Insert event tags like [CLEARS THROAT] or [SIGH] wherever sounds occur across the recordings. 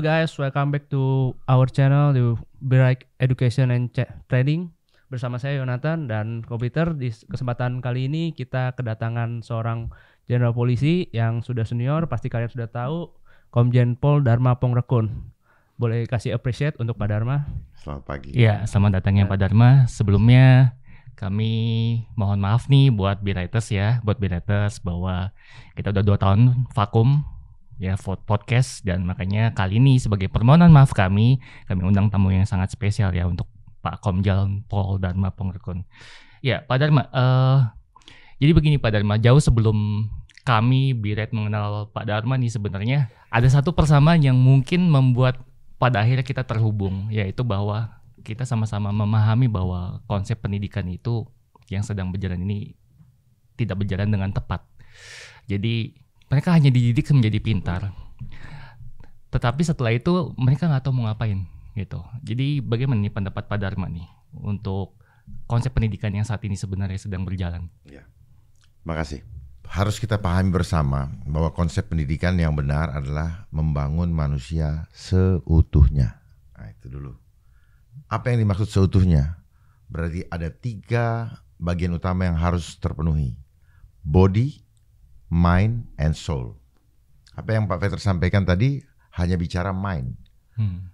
guys, welcome back to our channel di Bright Education and Training bersama saya Yonatan dan komputer di kesempatan kali ini kita kedatangan seorang jenderal polisi yang sudah senior pasti kalian sudah tahu Komjen Pol Dharma Pongrekun. Boleh kasih appreciate untuk Pak Dharma? Selamat pagi. Ya, selamat datangnya Pak ya. Dharma. Sebelumnya kami mohon maaf nih buat Biraters ya, buat Biraters bahwa kita udah dua tahun vakum ya podcast dan makanya kali ini sebagai permohonan maaf kami kami undang tamu yang sangat spesial ya untuk Pak Komjal Pol Ma Pengrekun. Ya Pak Dharma, uh, jadi begini Pak Dharma, jauh sebelum kami Biret mengenal Pak Dharma nih sebenarnya ada satu persamaan yang mungkin membuat pada akhirnya kita terhubung yaitu bahwa kita sama-sama memahami bahwa konsep pendidikan itu yang sedang berjalan ini tidak berjalan dengan tepat. Jadi mereka hanya dididik menjadi pintar tetapi setelah itu mereka nggak tahu mau ngapain gitu jadi bagaimana nih pendapat Pak Dharma nih untuk konsep pendidikan yang saat ini sebenarnya sedang berjalan ya kasih. harus kita pahami bersama bahwa konsep pendidikan yang benar adalah membangun manusia seutuhnya nah, itu dulu apa yang dimaksud seutuhnya berarti ada tiga bagian utama yang harus terpenuhi body mind, and soul. Apa yang Pak Peter sampaikan tadi hanya bicara mind. Hmm.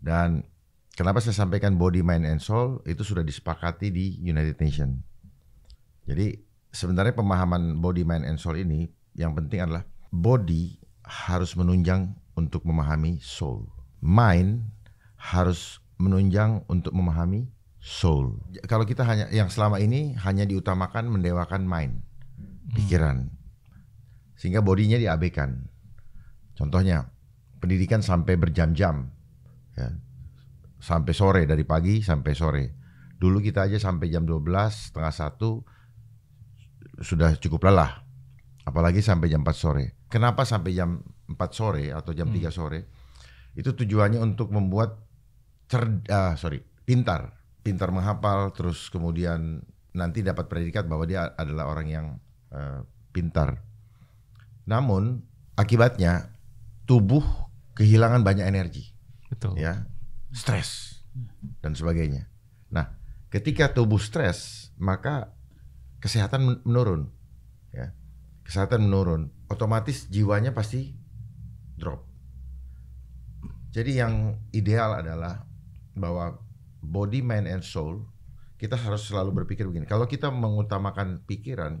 Dan kenapa saya sampaikan body, mind, and soul itu sudah disepakati di United Nations. Jadi sebenarnya pemahaman body, mind, and soul ini yang penting adalah body harus menunjang untuk memahami soul. Mind harus menunjang untuk memahami soul. Kalau kita hanya yang selama ini hanya diutamakan mendewakan mind, hmm. pikiran. Hmm sehingga bodinya diabaikan. Contohnya pendidikan sampai berjam-jam, ya. sampai sore dari pagi sampai sore. Dulu kita aja sampai jam 12, setengah satu sudah cukup lelah, apalagi sampai jam 4 sore. Kenapa sampai jam 4 sore atau jam hmm. 3 sore? Itu tujuannya untuk membuat cerda, uh, sorry pintar, pintar menghafal, terus kemudian nanti dapat predikat bahwa dia adalah orang yang uh, pintar. Namun akibatnya tubuh kehilangan banyak energi. Betul. Ya, stres dan sebagainya. Nah, ketika tubuh stres, maka kesehatan menurun. Ya. Kesehatan menurun, otomatis jiwanya pasti drop. Jadi yang ideal adalah bahwa body, mind, and soul kita harus selalu berpikir begini. Kalau kita mengutamakan pikiran,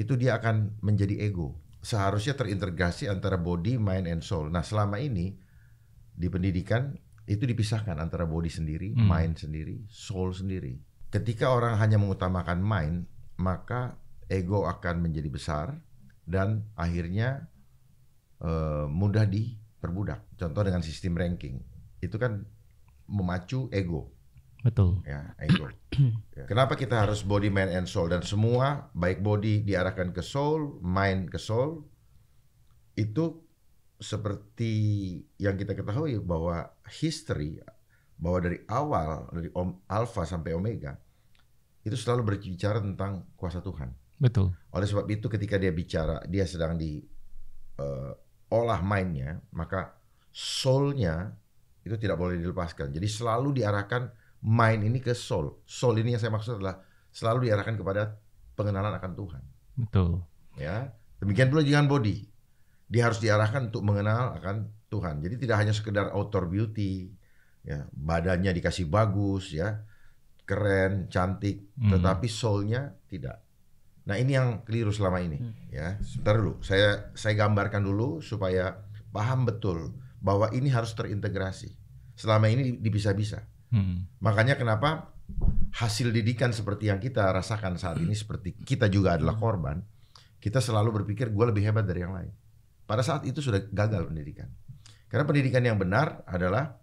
itu dia akan menjadi ego seharusnya terintegrasi antara body, mind, and soul. Nah, selama ini di pendidikan itu dipisahkan antara body sendiri, hmm. mind sendiri, soul sendiri. Ketika orang hanya mengutamakan mind, maka ego akan menjadi besar dan akhirnya uh, mudah diperbudak. Contoh dengan sistem ranking, itu kan memacu ego. Betul. Ya, itu [CLEARS THROAT] ya. Kenapa kita harus body, mind, and soul dan semua baik body diarahkan ke soul, mind ke soul itu seperti yang kita ketahui bahwa history bahwa dari awal dari om alfa sampai omega itu selalu berbicara tentang kuasa Tuhan. Betul. Oleh sebab itu ketika dia bicara dia sedang di uh, olah mainnya maka soulnya itu tidak boleh dilepaskan. Jadi selalu diarahkan mind ini ke soul. Soul ini yang saya maksud adalah selalu diarahkan kepada pengenalan akan Tuhan. Betul. Ya, demikian pula dengan body. Dia harus diarahkan untuk mengenal akan Tuhan. Jadi tidak hanya sekedar outdoor beauty, ya, badannya dikasih bagus ya, keren, cantik, hmm. tetapi soul-nya tidak. Nah, ini yang keliru selama ini, hmm. ya. Sebentar dulu, saya saya gambarkan dulu supaya paham betul bahwa ini harus terintegrasi. Selama ini dipisah-pisah. Hmm. Makanya kenapa hasil didikan seperti yang kita rasakan saat ini seperti kita juga adalah hmm. korban, kita selalu berpikir gue lebih hebat dari yang lain. Pada saat itu sudah gagal pendidikan. Karena pendidikan yang benar adalah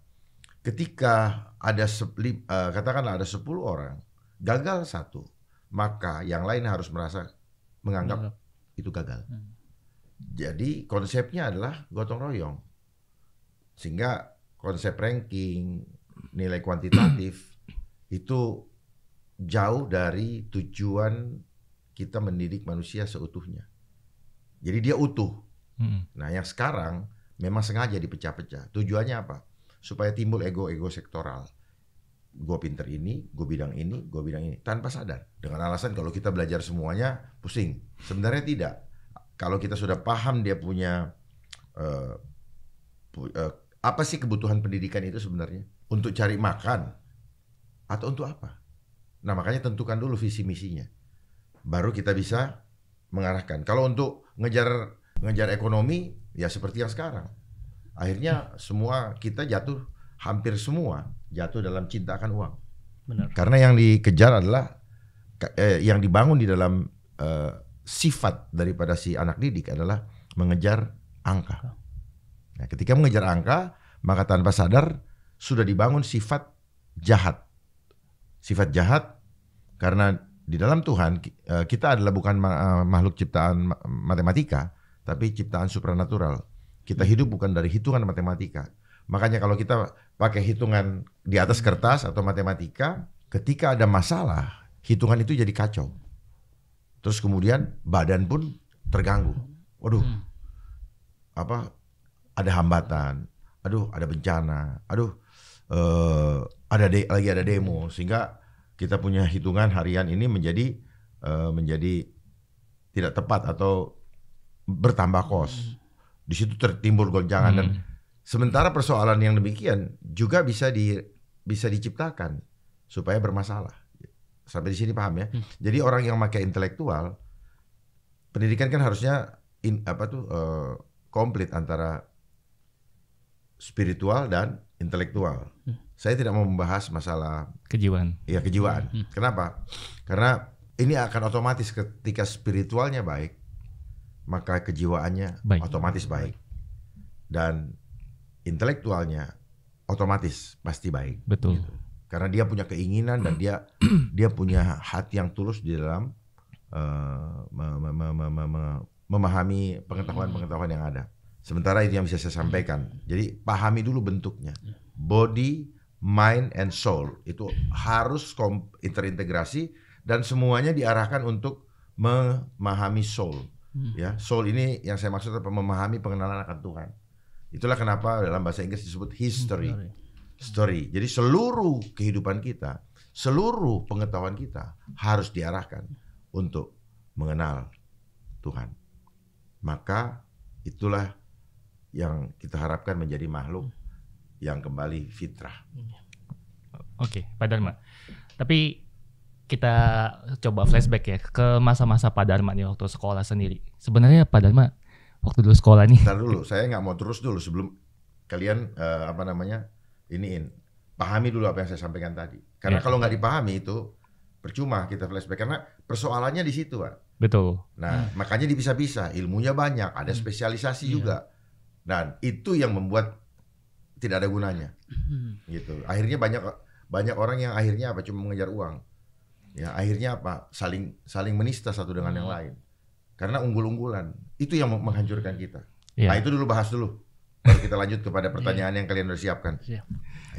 ketika ada e, katakanlah ada 10 orang, gagal satu, maka yang lain harus merasa menganggap itu gagal. Hmm. Jadi konsepnya adalah gotong royong. Sehingga konsep ranking, nilai kuantitatif itu jauh dari tujuan kita mendidik manusia seutuhnya. Jadi dia utuh. Hmm. Nah yang sekarang memang sengaja dipecah-pecah. Tujuannya apa? Supaya timbul ego-ego sektoral. Gue pinter ini, gue bidang ini, gue bidang ini. Tanpa sadar. Dengan alasan kalau kita belajar semuanya pusing. Sebenarnya tidak. Kalau kita sudah paham dia punya uh, pu uh, apa sih kebutuhan pendidikan itu sebenarnya? Untuk cari makan atau untuk apa? Nah, makanya tentukan dulu visi misinya. Baru kita bisa mengarahkan. Kalau untuk ngejar ngejar ekonomi ya seperti yang sekarang. Akhirnya semua kita jatuh hampir semua jatuh dalam cinta akan uang. Benar. Karena yang dikejar adalah eh, yang dibangun di dalam eh, sifat daripada si anak didik adalah mengejar angka. Nah, ketika mengejar angka, maka tanpa sadar sudah dibangun sifat jahat. Sifat jahat karena di dalam Tuhan eh, kita adalah bukan eh, makhluk ciptaan matematika, tapi ciptaan supranatural. Kita hidup bukan dari hitungan matematika. Makanya kalau kita pakai hitungan di atas kertas atau matematika, ketika ada masalah, hitungan itu jadi kacau. Terus kemudian badan pun terganggu. Waduh. Hmm. Apa ada hambatan. Aduh, ada bencana. Aduh, uh, ada lagi ada demo sehingga kita punya hitungan harian ini menjadi uh, menjadi tidak tepat atau bertambah kos. Hmm. Di situ tertimbul goncangan hmm. dan sementara persoalan yang demikian juga bisa di bisa diciptakan supaya bermasalah. Sampai di sini paham ya. Hmm. Jadi orang yang pakai intelektual pendidikan kan harusnya in, apa tuh uh, komplit antara spiritual dan intelektual. Hmm. Saya tidak mau membahas masalah kejiwaan. Iya, kejiwaan. Hmm. Kenapa? Karena ini akan otomatis ketika spiritualnya baik, maka kejiwaannya baik. otomatis baik. Dan intelektualnya otomatis pasti baik. Betul. Gitu. Karena dia punya keinginan dan dia [CLEARS THROAT] dia punya hati yang tulus di dalam uh, eh, mem mem mem mem memahami pengetahuan-pengetahuan yang ada. Sementara itu yang bisa saya sampaikan. Hmm. Jadi pahami dulu bentuknya. Body, mind, and soul itu harus terintegrasi dan semuanya diarahkan untuk memahami soul. Hmm. Ya, soul ini yang saya maksud adalah memahami pengenalan akan Tuhan. Itulah kenapa dalam bahasa Inggris disebut history. Story. Jadi seluruh kehidupan kita, seluruh pengetahuan kita harus diarahkan untuk mengenal Tuhan. Maka itulah yang kita harapkan menjadi makhluk yang kembali fitrah. Iya. Oke, okay, Pak Dharma. Tapi kita coba flashback ya ke masa-masa Pak Dharma nih waktu sekolah sendiri. Sebenarnya Pak Dharma waktu dulu sekolah nih. Ntar dulu, saya nggak mau terus dulu sebelum kalian uh, apa namanya iniin pahami dulu apa yang saya sampaikan tadi. Karena yeah. kalau nggak dipahami itu percuma kita flashback karena persoalannya di situ, Pak. Betul. Nah, hmm. makanya dipisah-pisah, ilmunya banyak, ada hmm. spesialisasi hmm. juga. Dan itu yang membuat tidak ada gunanya, hmm. gitu. Akhirnya banyak banyak orang yang akhirnya apa cuma mengejar uang. Ya akhirnya apa saling saling menista satu dengan hmm. yang lain. Karena unggul-unggulan itu yang menghancurkan kita. Yeah. Nah itu dulu bahas dulu. Baru kita lanjut kepada pertanyaan yeah. yang kalian sudah siapkan. Iya, yeah.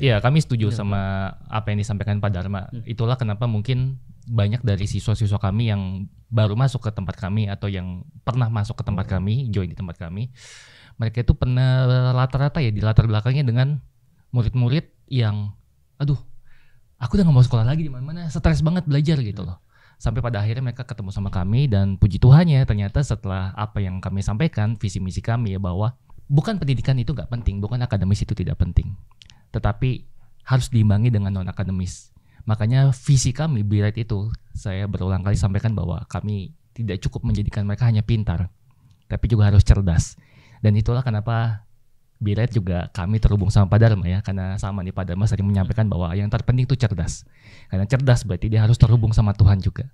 Iya, kami setuju yeah. sama apa yang disampaikan Pak Dharma. Hmm. Itulah kenapa mungkin banyak dari siswa-siswa kami yang baru masuk ke tempat kami atau yang pernah masuk ke tempat hmm. kami, join di tempat kami mereka itu pernah rata-rata ya di latar belakangnya dengan murid-murid yang aduh aku udah gak mau sekolah lagi di mana-mana stres banget belajar gitu iya. loh sampai pada akhirnya mereka ketemu sama kami dan puji Tuhan ya ternyata setelah apa yang kami sampaikan visi misi kami ya bahwa bukan pendidikan itu nggak penting bukan akademis itu tidak penting tetapi harus diimbangi dengan non akademis makanya visi kami Bright itu saya berulang kali sampaikan bahwa kami tidak cukup menjadikan mereka hanya pintar tapi juga harus cerdas dan itulah kenapa Biret juga kami terhubung sama Pak Dharma ya karena sama nih Pak Dharma sering hmm. menyampaikan bahwa yang terpenting itu cerdas. Karena cerdas berarti dia harus terhubung sama Tuhan juga.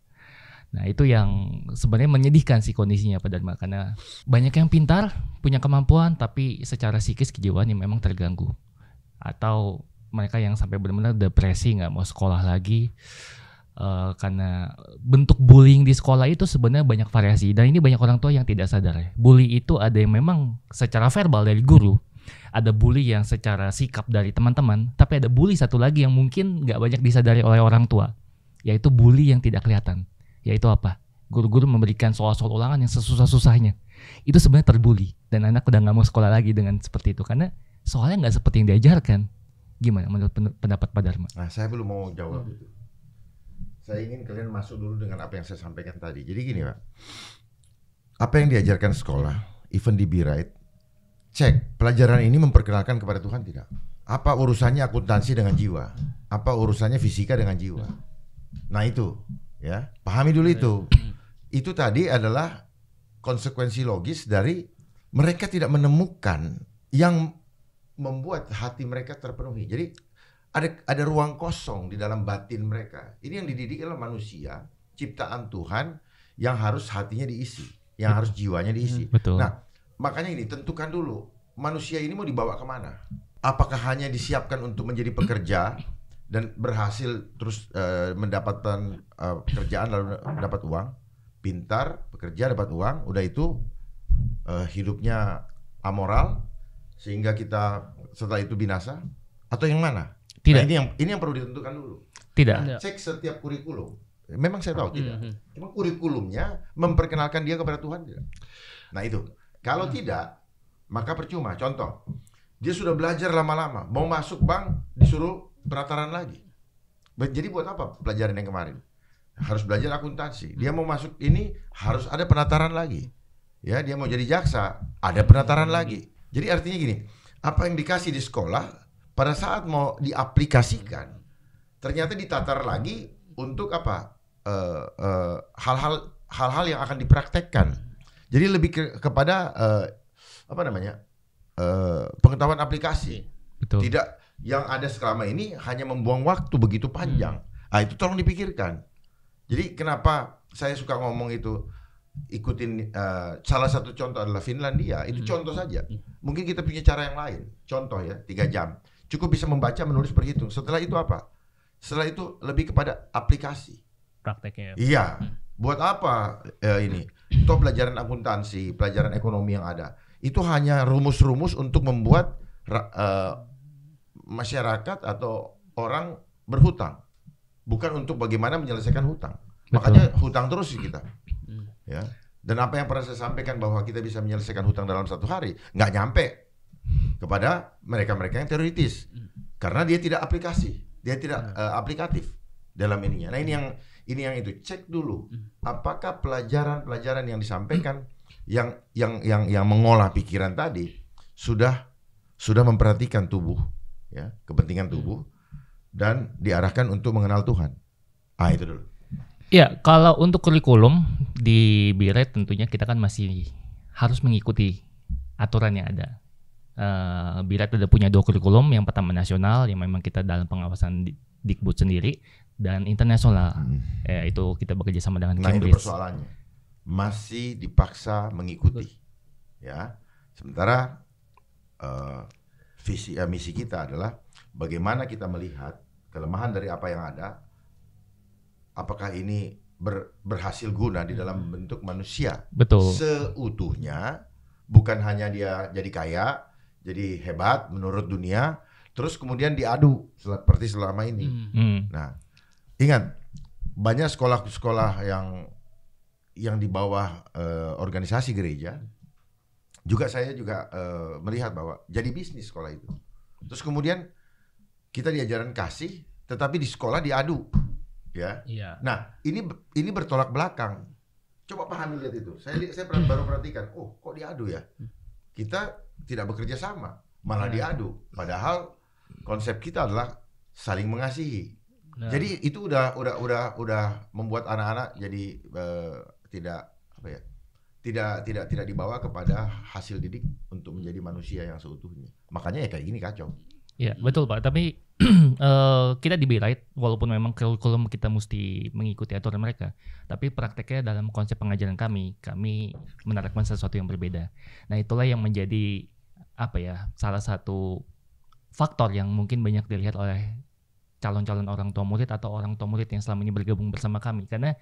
Nah itu yang sebenarnya menyedihkan sih kondisinya Pak Dharma karena banyak yang pintar, punya kemampuan tapi secara psikis kejiwaannya memang terganggu. Atau mereka yang sampai benar-benar depresi, nggak mau sekolah lagi, Eh, karena bentuk bullying di sekolah itu sebenarnya banyak variasi dan ini banyak orang tua yang tidak sadar ya. Bully itu ada yang memang secara verbal dari guru, ada bully yang secara sikap dari teman-teman, tapi ada bully satu lagi yang mungkin nggak banyak disadari oleh orang tua, yaitu bully yang tidak kelihatan. Yaitu apa? Guru-guru memberikan soal-soal ulangan yang sesusah-susahnya. Itu sebenarnya terbully dan anak udah nggak mau sekolah lagi dengan seperti itu karena soalnya nggak seperti yang diajarkan. Gimana menurut pendapat Pak Dharma? Nah, saya belum mau jawab itu saya ingin kalian masuk dulu dengan apa yang saya sampaikan tadi. Jadi gini pak, apa yang diajarkan sekolah, even di Birait, cek pelajaran ini memperkenalkan kepada Tuhan tidak? Apa urusannya akuntansi dengan jiwa? Apa urusannya fisika dengan jiwa? Nah itu, ya pahami dulu itu. Itu tadi adalah konsekuensi logis dari mereka tidak menemukan yang membuat hati mereka terpenuhi. Jadi ada ada ruang kosong di dalam batin mereka. Ini yang dididik adalah manusia, ciptaan Tuhan yang harus hatinya diisi, yang hmm. harus jiwanya diisi. Hmm, betul. Nah, makanya ini tentukan dulu manusia ini mau dibawa kemana. Apakah hanya disiapkan untuk menjadi pekerja dan berhasil terus uh, mendapatkan uh, pekerjaan lalu dapat uang, pintar, pekerja dapat uang, udah itu uh, hidupnya amoral sehingga kita setelah itu binasa atau yang mana? Tidak. Nah, ini yang ini yang perlu ditentukan dulu. Tidak. cek setiap kurikulum. Memang saya tahu hmm, tidak. mm Cuma kurikulumnya memperkenalkan dia kepada Tuhan tidak. Nah itu. Kalau hmm. tidak, maka percuma. Contoh, dia sudah belajar lama-lama, mau masuk bank disuruh perataran lagi. Jadi buat apa pelajaran yang kemarin? Harus belajar akuntansi. Dia hmm. mau masuk ini harus ada penataran lagi. Ya, dia mau jadi jaksa, ada penataran lagi. Jadi artinya gini, apa yang dikasih di sekolah pada saat mau diaplikasikan ternyata ditatar lagi untuk apa eh, eh, hal-hal uh, uh, hal-hal yang akan dipraktekkan jadi lebih ke, kepada uh, apa namanya uh, pengetahuan aplikasi Betul. tidak yang ada selama ini hanya membuang waktu begitu panjang hmm. ah itu tolong dipikirkan jadi kenapa saya suka ngomong itu ikutin uh, salah satu contoh adalah Finlandia itu hmm. contoh saja hmm. mungkin kita punya cara yang lain contoh ya tiga jam Cukup bisa membaca, menulis, berhitung. Setelah itu apa? Setelah itu lebih kepada aplikasi. Prakteknya. Iya. Hmm. Buat apa eh, ini? Toh pelajaran akuntansi, pelajaran ekonomi yang ada. Itu hanya rumus-rumus untuk membuat uh, masyarakat atau orang berhutang. Bukan untuk bagaimana menyelesaikan hutang. Betul. Makanya hutang terus sih kita. Hmm. Ya. Dan apa yang pernah saya sampaikan bahwa kita bisa menyelesaikan hutang dalam satu hari, nggak nyampe kepada mereka-mereka yang teoritis karena dia tidak aplikasi, dia tidak uh, aplikatif dalam ininya. Nah ini yang ini yang itu cek dulu apakah pelajaran-pelajaran yang disampaikan yang yang yang yang mengolah pikiran tadi sudah sudah memperhatikan tubuh ya kepentingan iya. tubuh dan diarahkan untuk mengenal Tuhan. Ah itu dulu. Ya kalau untuk kurikulum di Biret tentunya kita kan masih harus mengikuti aturan yang ada uh, eh, Birat ada punya dua kurikulum, yang pertama nasional yang memang kita dalam pengawasan di, Dikbud sendiri dan internasional. Hmm. Ya, itu kita bekerja sama dengan nah, Cambridge. Nah, itu persoalannya. Masih dipaksa mengikuti. Betul. Ya. Sementara uh, visi uh, misi kita adalah bagaimana kita melihat kelemahan dari apa yang ada apakah ini ber, berhasil guna di dalam hmm. bentuk manusia. Betul. Seutuhnya bukan hanya dia jadi kaya jadi hebat menurut dunia terus kemudian diadu seperti selama ini hmm. hmm. nah ingat banyak sekolah-sekolah yang yang di bawah uh, organisasi gereja juga saya juga uh, melihat bahwa jadi bisnis sekolah itu terus kemudian kita diajaran kasih tetapi di sekolah diadu ya iya. nah ini ini bertolak belakang coba pahami lihat itu saya saya baru perhatikan oh kok diadu ya kita tidak bekerja sama, malah nah. diadu. Padahal konsep kita adalah saling mengasihi. Nah. Jadi itu udah udah udah udah membuat anak-anak jadi uh, tidak apa ya? tidak tidak tidak dibawa kepada hasil didik untuk menjadi manusia yang seutuhnya. Makanya ya kayak gini kacau. Ya betul pak. Tapi uh, [CLEARS THROAT] kita di right walaupun memang kurikulum kita mesti mengikuti aturan mereka, tapi prakteknya dalam konsep pengajaran kami, kami menerapkan sesuatu yang berbeda. Nah itulah yang menjadi apa ya salah satu faktor yang mungkin banyak dilihat oleh calon-calon orang tua murid atau orang tua murid yang selama ini bergabung bersama kami karena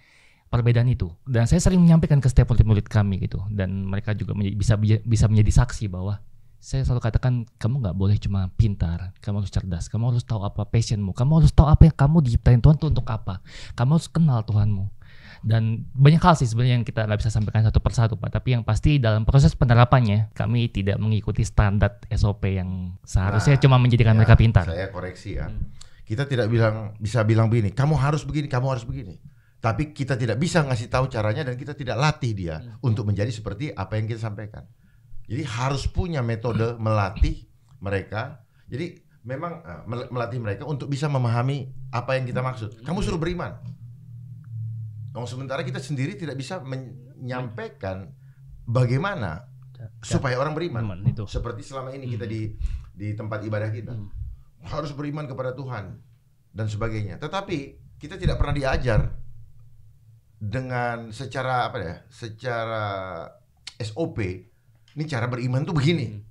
perbedaan itu dan saya sering menyampaikan ke setiap murid-murid kami gitu dan mereka juga menjadi, bisa bisa menjadi saksi bahwa saya selalu katakan kamu nggak boleh cuma pintar, kamu harus cerdas, kamu harus tahu apa passionmu, kamu harus tahu apa yang kamu diciptain Tuhan tuh untuk apa, kamu harus kenal Tuhanmu dan banyak hal sih sebenarnya yang kita nggak bisa sampaikan satu persatu pak tapi yang pasti dalam proses penerapannya kami tidak mengikuti standar SOP yang seharusnya nah, cuma menjadikan ya, mereka pintar saya koreksi ya hmm. kita tidak bilang bisa bilang begini kamu harus begini kamu harus begini tapi kita tidak bisa ngasih tahu caranya dan kita tidak latih dia hmm. untuk menjadi seperti apa yang kita sampaikan jadi harus punya metode melatih mereka jadi memang uh, melatih mereka untuk bisa memahami apa yang kita maksud. Kamu hmm. suruh beriman. Oh, sementara kita sendiri tidak bisa menyampaikan bagaimana supaya orang beriman. Teman, itu. Seperti selama ini kita hmm. di di tempat ibadah kita hmm. harus beriman kepada Tuhan dan sebagainya. Tetapi kita tidak pernah diajar dengan secara apa ya? Secara SOP ini cara beriman tuh begini. Hmm.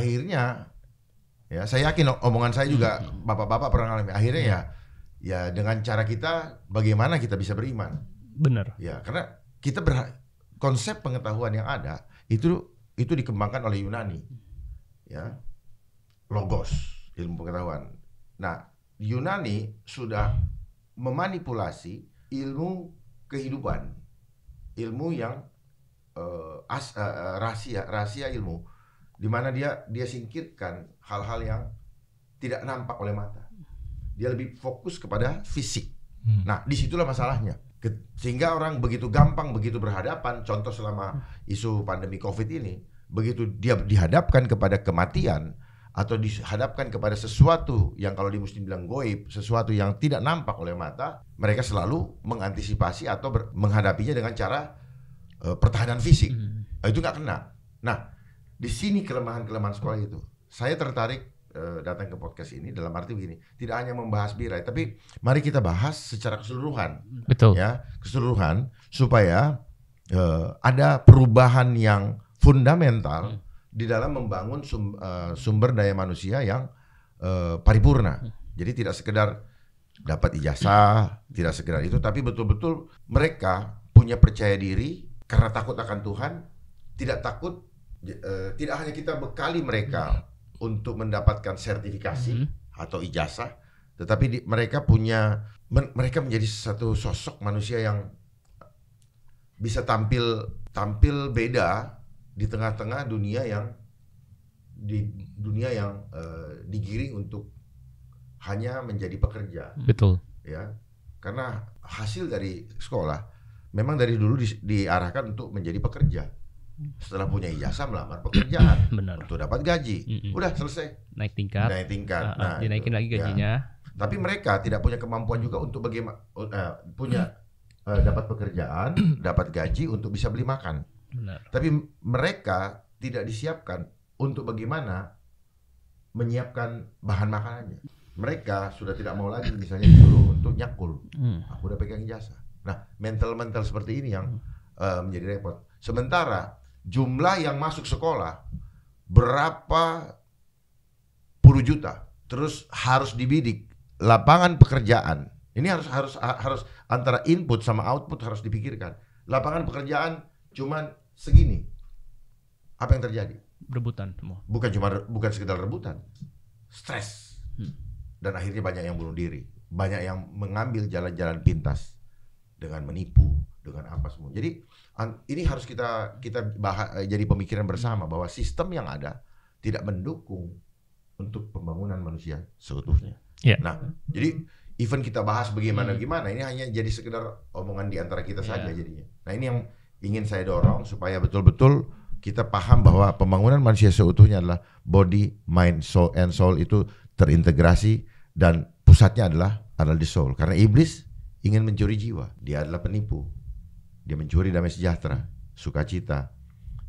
Akhirnya ya saya yakin omongan saya juga hmm. bapak-bapak pernah ngalami. Akhirnya ya ya dengan cara kita bagaimana kita bisa beriman. Benar. Ya, karena kita konsep pengetahuan yang ada itu itu dikembangkan oleh Yunani. Ya. Logos, ilmu pengetahuan. Nah, Yunani sudah memanipulasi ilmu kehidupan. Ilmu yang uh, as, uh, rahasia, rahasia ilmu di mana dia dia singkirkan hal-hal yang tidak nampak oleh mata dia lebih fokus kepada fisik. Hmm. Nah, disitulah masalahnya. Sehingga orang begitu gampang, begitu berhadapan. Contoh selama isu pandemi COVID ini, begitu dia dihadapkan kepada kematian atau dihadapkan kepada sesuatu yang kalau di muslim bilang goib, sesuatu yang tidak nampak oleh mata, mereka selalu mengantisipasi atau menghadapinya dengan cara e, pertahanan fisik. Hmm. Eh, itu nggak kena. Nah, di sini kelemahan-kelemahan sekolah itu. Saya tertarik Eh, datang ke podcast ini dalam arti begini, tidak hanya membahas Birai, tapi mari kita bahas secara keseluruhan. Betul. Ya, keseluruhan supaya uh, ada perubahan yang fundamental hmm. di dalam membangun sum, uh, sumber daya manusia yang uh, paripurna. Hmm. Jadi tidak sekedar dapat ijazah, hmm. tidak sekedar itu, tapi betul-betul mereka punya percaya diri karena takut akan Tuhan, tidak takut, uh, tidak hanya kita bekali mereka hmm untuk mendapatkan sertifikasi mm -hmm. atau ijazah, tetapi di, mereka punya men, mereka menjadi satu sosok manusia yang bisa tampil tampil beda di tengah-tengah dunia yang di dunia yang uh, digiring untuk hanya menjadi pekerja. Betul. Ya. Karena hasil dari sekolah memang dari dulu di, diarahkan untuk menjadi pekerja setelah punya ijazah melamar pekerjaan [CLEARS THROAT] benar, untuk dapat gaji. Mm -mm. Udah selesai. Naik tingkat. Naik tingkat. Uh, nah, dinaikin itu, lagi gajinya. Ya. Tapi mereka tidak punya kemampuan juga untuk bagaimana uh, uh, punya [CLEARS THROAT] uh, dapat pekerjaan, [CLEARS THROAT] dapat gaji untuk bisa beli makan. Benar. Tapi mereka tidak disiapkan untuk bagaimana menyiapkan bahan makanannya. Mereka sudah tidak mau lagi misalnya dulu untuk nyakul. Hmm. Aku udah pegang ijazah, Nah, mental-mental seperti ini yang hmm. uh, menjadi repot. Sementara jumlah yang masuk sekolah berapa puluh juta terus harus dibidik lapangan pekerjaan ini harus harus harus antara input sama output harus dipikirkan lapangan pekerjaan cuman segini apa yang terjadi rebutan semua bukan cuma bukan sekedar rebutan stres hmm. dan akhirnya banyak yang bunuh diri banyak yang mengambil jalan-jalan pintas dengan menipu dengan apa semua jadi ini harus kita kita bahas, eh, jadi pemikiran bersama bahwa sistem yang ada tidak mendukung untuk pembangunan manusia seutuhnya. Yeah. Nah, jadi even kita bahas bagaimana hmm. gimana ini hanya jadi sekedar omongan di antara kita yeah. saja jadinya. Nah, ini yang ingin saya dorong supaya betul-betul kita paham bahwa pembangunan manusia seutuhnya adalah body, mind, soul and soul itu terintegrasi dan pusatnya adalah adalah di soul karena iblis ingin mencuri jiwa. Dia adalah penipu dia mencuri damai sejahtera, sukacita.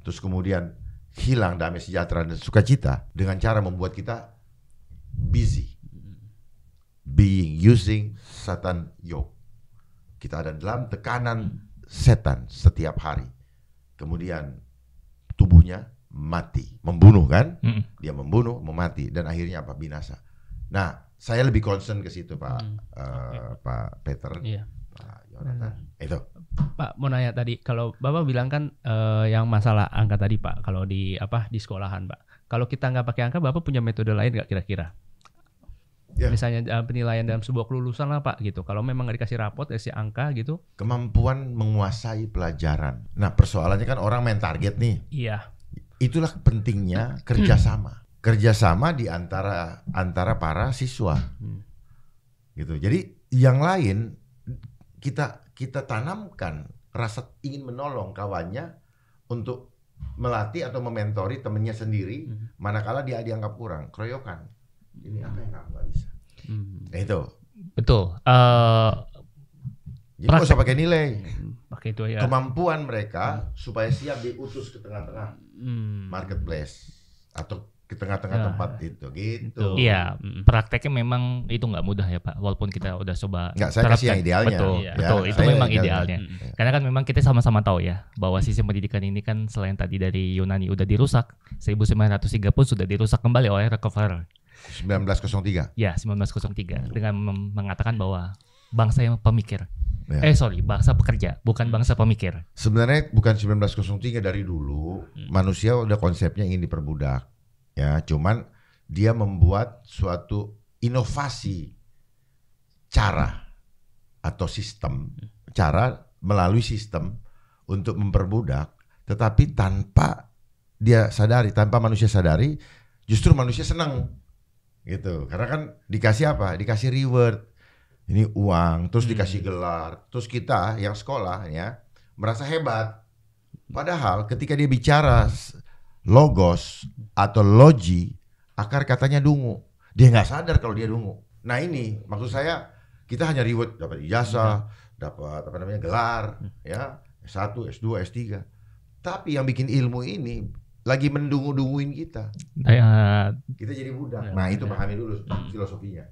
Terus kemudian hilang damai sejahtera dan sukacita dengan cara membuat kita busy. Being using satan yoke. Kita ada dalam tekanan setan setiap hari. Kemudian tubuhnya mati, membunuh kan? Mm. Dia membunuh, memati dan akhirnya apa? Binasa. Nah, saya lebih concern ke situ Pak mm. uh, eh, okay. Pak Peter. Yeah. Pak Nah, hmm. Itu. Pak mau nanya tadi kalau Bapak bilang kan eh, yang masalah angka tadi Pak kalau di apa di sekolahan Pak. Kalau kita nggak pakai angka Bapak punya metode lain nggak kira-kira? yeah. misalnya eh, penilaian dalam sebuah kelulusan lah pak gitu kalau memang nggak dikasih rapot dikasih angka gitu kemampuan menguasai pelajaran nah persoalannya kan orang main target nih iya itulah pentingnya kerjasama hmm. kerjasama di antara antara para siswa hmm. gitu jadi yang lain kita kita tanamkan rasa ingin menolong kawannya untuk melatih atau mementori temennya sendiri hmm. manakala dia dianggap kurang keroyokan ini apa yang kamu nggak bisa hmm. itu betul uh, jadi nggak usah pakai nilai hmm, pakai itu ya kemampuan mereka hmm. supaya siap diutus ke tengah-tengah hmm. marketplace atau ke tengah-tengah ya. tempat itu gitu. Iya, hmm. prakteknya memang itu nggak mudah ya Pak. Walaupun kita udah coba Nggak, saya kasih yang idealnya. Betul, ya, betul. Ya, itu memang idealnya. Ya. Karena kan memang kita sama-sama tahu ya bahwa sistem pendidikan ini kan selain tadi dari Yunani udah dirusak, 1903 pun sudah dirusak kembali oleh Rockefeller. 1903. Ya, 1903 hmm. dengan mengatakan bahwa bangsa yang pemikir. Ya. Eh sorry, bangsa pekerja, bukan bangsa pemikir. Sebenarnya bukan 1903 dari dulu, hmm. manusia udah konsepnya ingin diperbudak Ya, cuman dia membuat suatu inovasi cara atau sistem, cara melalui sistem untuk memperbudak, tetapi tanpa dia sadari, tanpa manusia sadari, justru manusia senang gitu. Karena kan dikasih apa? Dikasih reward. Ini uang, terus hmm. dikasih gelar, terus kita yang sekolah ya merasa hebat. Padahal ketika dia bicara logos atau logi akar katanya dungu. Dia nggak sadar kalau dia dungu. Nah ini maksud saya kita hanya reward dapat ijazah, dapat apa namanya gelar, ya S1, S2, S3. Tapi yang bikin ilmu ini lagi mendungu-dunguin kita. Daya, eh, eh, kita jadi budak. Ya, nah itu ya. pahami dulu filosofinya.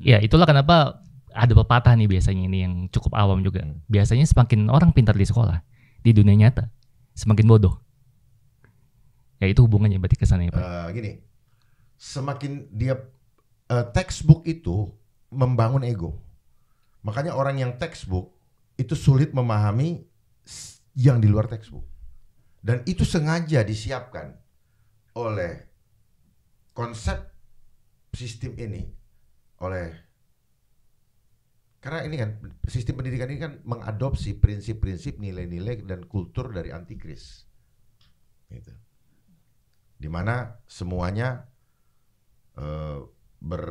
Ya itulah kenapa ada pepatah nih biasanya ini yang cukup awam juga. Hmm. Biasanya semakin orang pintar di sekolah, di dunia nyata semakin bodoh. Ya itu hubungannya berarti kesannya Pak. Uh, gini, semakin dia uh, textbook itu membangun ego. Makanya orang yang textbook itu sulit memahami yang di luar textbook. Dan itu sengaja disiapkan oleh konsep sistem ini oleh karena ini kan sistem pendidikan ini kan mengadopsi prinsip-prinsip nilai-nilai dan kultur dari antikris. Gitu. Di mana semuanya uh, ber,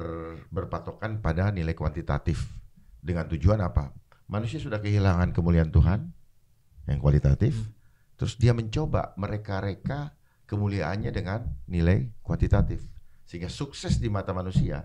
berpatokan pada nilai kuantitatif dengan tujuan apa? Manusia sudah kehilangan kemuliaan Tuhan yang kualitatif, hmm. terus dia mencoba mereka-reka kemuliaannya dengan nilai kuantitatif sehingga sukses di mata manusia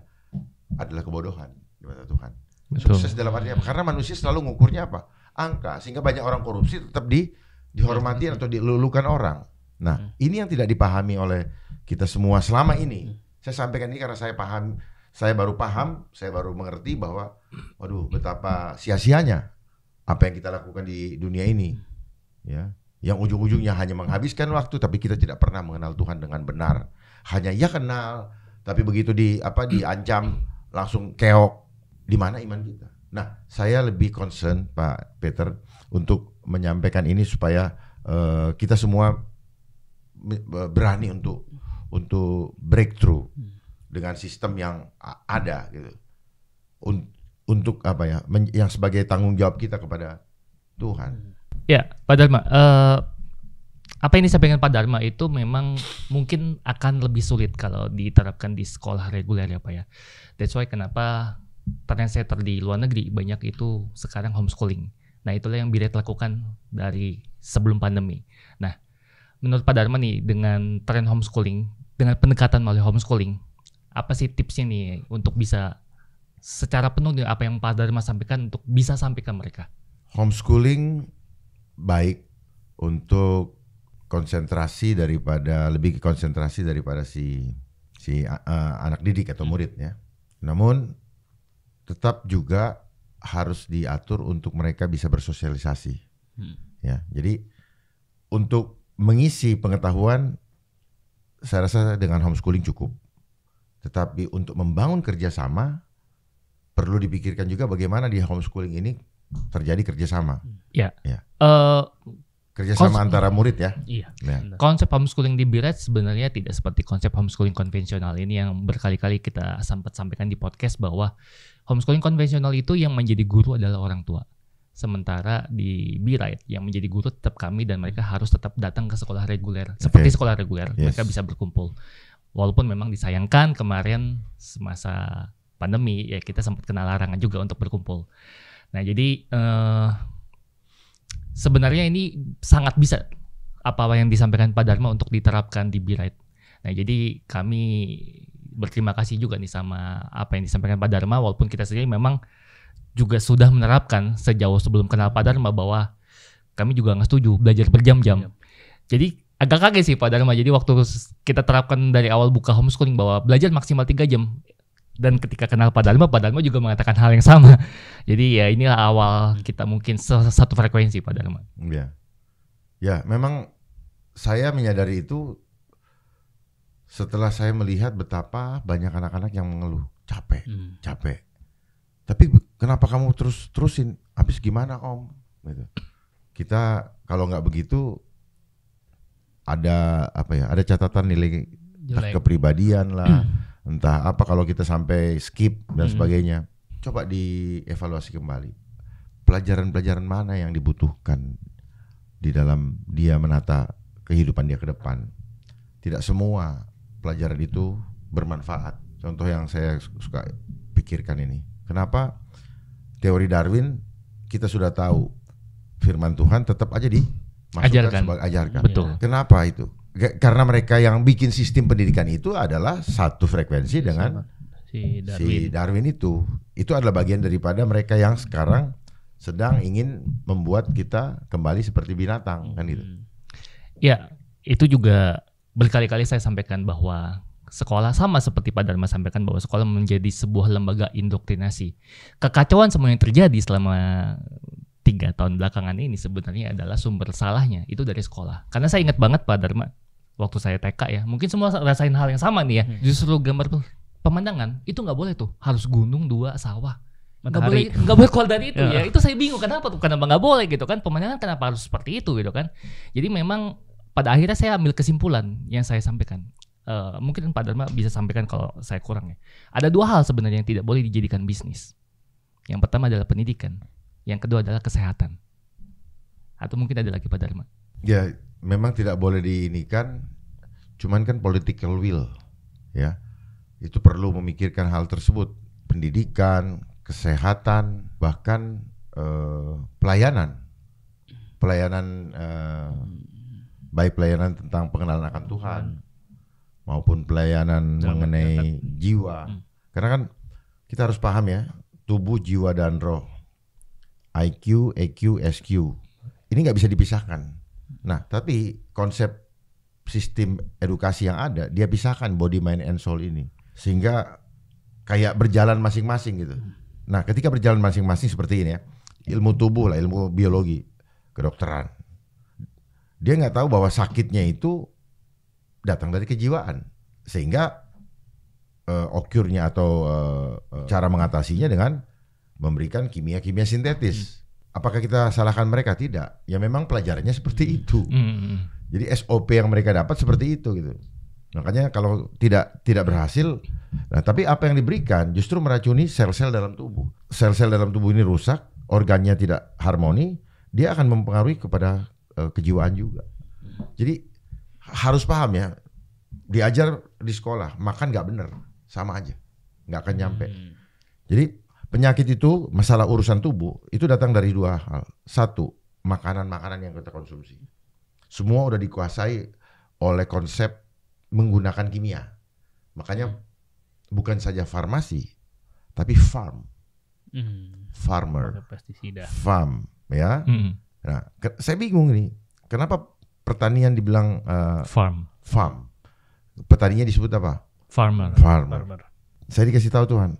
adalah kebodohan di mata Tuhan. Betul. Sukses dalam artinya apa? Karena manusia selalu ngukurnya apa? Angka, sehingga banyak orang korupsi tetap di dihormati iya, iya, iya. atau dilulukan orang. Nah, hmm. ini yang tidak dipahami oleh kita semua selama ini. Hmm. Saya sampaikan ini karena saya paham, saya baru paham, saya baru mengerti bahwa, waduh, betapa sia-sianya apa yang kita lakukan di dunia ini, hmm. ya. Yang ujung-ujungnya hanya menghabiskan waktu, tapi kita tidak pernah mengenal Tuhan dengan benar. Hanya ya kenal, tapi begitu di apa diancam langsung keok. Di mana iman kita? Nah, saya lebih concern Pak Peter untuk menyampaikan ini supaya uh, kita semua berani untuk untuk breakthrough hmm. dengan sistem yang ada gitu. untuk apa ya? yang sebagai tanggung jawab kita kepada Tuhan. Ya, Pak Dharma, uh, apa yang disampaikan Pak Dharma itu memang mungkin akan lebih sulit kalau diterapkan di sekolah reguler ya Pak ya. That's why kenapa ternyata saya di luar negeri banyak itu sekarang homeschooling. Nah itulah yang Biret lakukan dari sebelum pandemi. Nah menurut Pak Dharma nih dengan tren homeschooling, dengan pendekatan melalui homeschooling, apa sih tipsnya nih untuk bisa secara penuh nih apa yang Pak Dharma sampaikan untuk bisa sampaikan mereka? Homeschooling baik untuk konsentrasi daripada lebih konsentrasi daripada si si uh, anak didik atau hmm. murid ya. Namun tetap juga harus diatur untuk mereka bisa bersosialisasi. Hmm. Ya, jadi untuk mengisi pengetahuan saya rasa dengan homeschooling cukup. Tetapi untuk membangun kerjasama perlu dipikirkan juga bagaimana di homeschooling ini terjadi kerjasama. Ya. ya. Uh, kerjasama konsep, antara murid ya. Iya. Ya. Konsep homeschooling di Biret sebenarnya tidak seperti konsep homeschooling konvensional ini yang berkali-kali kita sempat sampaikan di podcast bahwa homeschooling konvensional itu yang menjadi guru adalah orang tua. Sementara di B-Ride yang menjadi guru tetap kami dan mereka harus tetap datang ke sekolah reguler. Seperti sekolah reguler, yes. mereka bisa berkumpul. Walaupun memang disayangkan kemarin semasa pandemi ya kita sempat kena larangan juga untuk berkumpul. Nah, jadi uh, sebenarnya ini sangat bisa apa yang disampaikan Pak Dharma untuk diterapkan di B-Ride. Nah, jadi kami berterima kasih juga nih sama apa yang disampaikan Pak Dharma walaupun kita sendiri memang juga sudah menerapkan sejauh sebelum kenal Pak Dharma bahwa kami juga nggak setuju belajar berjam-jam. Iya. Jadi agak kaget sih Pak Dharma. Jadi waktu kita terapkan dari awal buka homeschooling bahwa belajar maksimal 3 jam dan ketika kenal Pak Dharma, Pak Dharma juga mengatakan hal yang sama. [LAUGHS] Jadi ya inilah awal kita mungkin satu frekuensi Pak Dharma. Ya, ya memang saya menyadari itu setelah saya melihat betapa banyak anak-anak yang mengeluh capek, hmm. capek, tapi kenapa kamu terus terusin habis gimana om gitu. kita kalau nggak begitu ada apa ya ada catatan nilai Jelek. kepribadian lah hmm. entah apa kalau kita sampai skip dan hmm. sebagainya coba dievaluasi kembali pelajaran-pelajaran mana yang dibutuhkan di dalam dia menata kehidupan dia ke depan tidak semua pelajaran itu bermanfaat contoh yang saya suka pikirkan ini Kenapa teori Darwin kita sudah tahu firman Tuhan tetap aja di ajarkan. sebagai ajarkan. Betul. Ya. Kenapa itu? Karena mereka yang bikin sistem pendidikan itu adalah satu frekuensi dengan si Darwin. si Darwin itu. Itu adalah bagian daripada mereka yang sekarang sedang ingin membuat kita kembali seperti binatang kan gitu? Hmm. Ya, itu juga berkali-kali saya sampaikan bahwa sekolah sama seperti Pak Dharma sampaikan bahwa sekolah menjadi sebuah lembaga indoktrinasi. Kekacauan semua yang terjadi selama tiga tahun belakangan ini sebenarnya adalah sumber salahnya itu dari sekolah. Karena saya ingat banget Pak Dharma waktu saya TK ya, mungkin semua rasain hal yang sama nih ya. Hmm. Justru gambar pemandangan itu nggak boleh tuh, harus gunung dua sawah. Nggak boleh nggak boleh keluar dari itu [LAUGHS] ya. ya. Itu saya bingung kenapa tuh, kenapa nggak boleh gitu kan? Pemandangan kenapa harus seperti itu gitu kan? Jadi memang pada akhirnya saya ambil kesimpulan yang saya sampaikan. Eh, mungkin Pak Dharma bisa sampaikan kalau saya kurang ya. Ada dua hal sebenarnya yang tidak boleh dijadikan bisnis. Yang pertama adalah pendidikan, yang kedua adalah kesehatan. Atau mungkin ada lagi Pak Dharma? Ya, memang tidak boleh diinikan, cuman kan political will, ya. Itu perlu memikirkan hal tersebut, pendidikan, kesehatan, bahkan eh, pelayanan, pelayanan eh, baik pelayanan tentang pengenalan akan Tuhan, maupun pelayanan Jangan mengenai jiwa. Hmm. Karena kan kita harus paham ya, tubuh, jiwa dan roh. IQ, EQ, SQ. Ini nggak bisa dipisahkan. Nah, tapi konsep sistem edukasi yang ada dia pisahkan body, mind and soul ini sehingga kayak berjalan masing-masing gitu. Nah, ketika berjalan masing-masing seperti ini ya, ilmu tubuh lah, ilmu biologi, kedokteran. Dia nggak tahu bahwa sakitnya itu datang dari kejiwaan sehingga uh, okurnya atau uh, uh, cara mengatasinya dengan memberikan kimia-kimia sintetis. Hmm. Apakah kita salahkan mereka? Tidak. Ya memang pelajarannya seperti hmm. itu. Hmm. hmm, hmm. Jadi SOP yang mereka dapat seperti itu gitu. Makanya kalau tidak tidak berhasil, nah tapi apa yang diberikan justru meracuni sel-sel dalam tubuh. Sel-sel dalam tubuh ini rusak, organnya tidak harmoni, dia akan mempengaruhi kepada uh, kejiwaan juga. Jadi harus paham ya diajar di sekolah makan nggak bener sama aja nggak akan nyampe hmm. jadi penyakit itu masalah urusan tubuh itu datang dari dua hal satu makanan-makanan yang kita konsumsi semua udah dikuasai oleh konsep menggunakan kimia makanya bukan saja farmasi tapi farm hmm. farmer farm ya hmm. nah saya bingung nih kenapa pertanian dibilang uh, farm. Farm. Petaninya disebut apa? Farmer. Farmer. Farmer. Saya dikasih tahu Tuhan,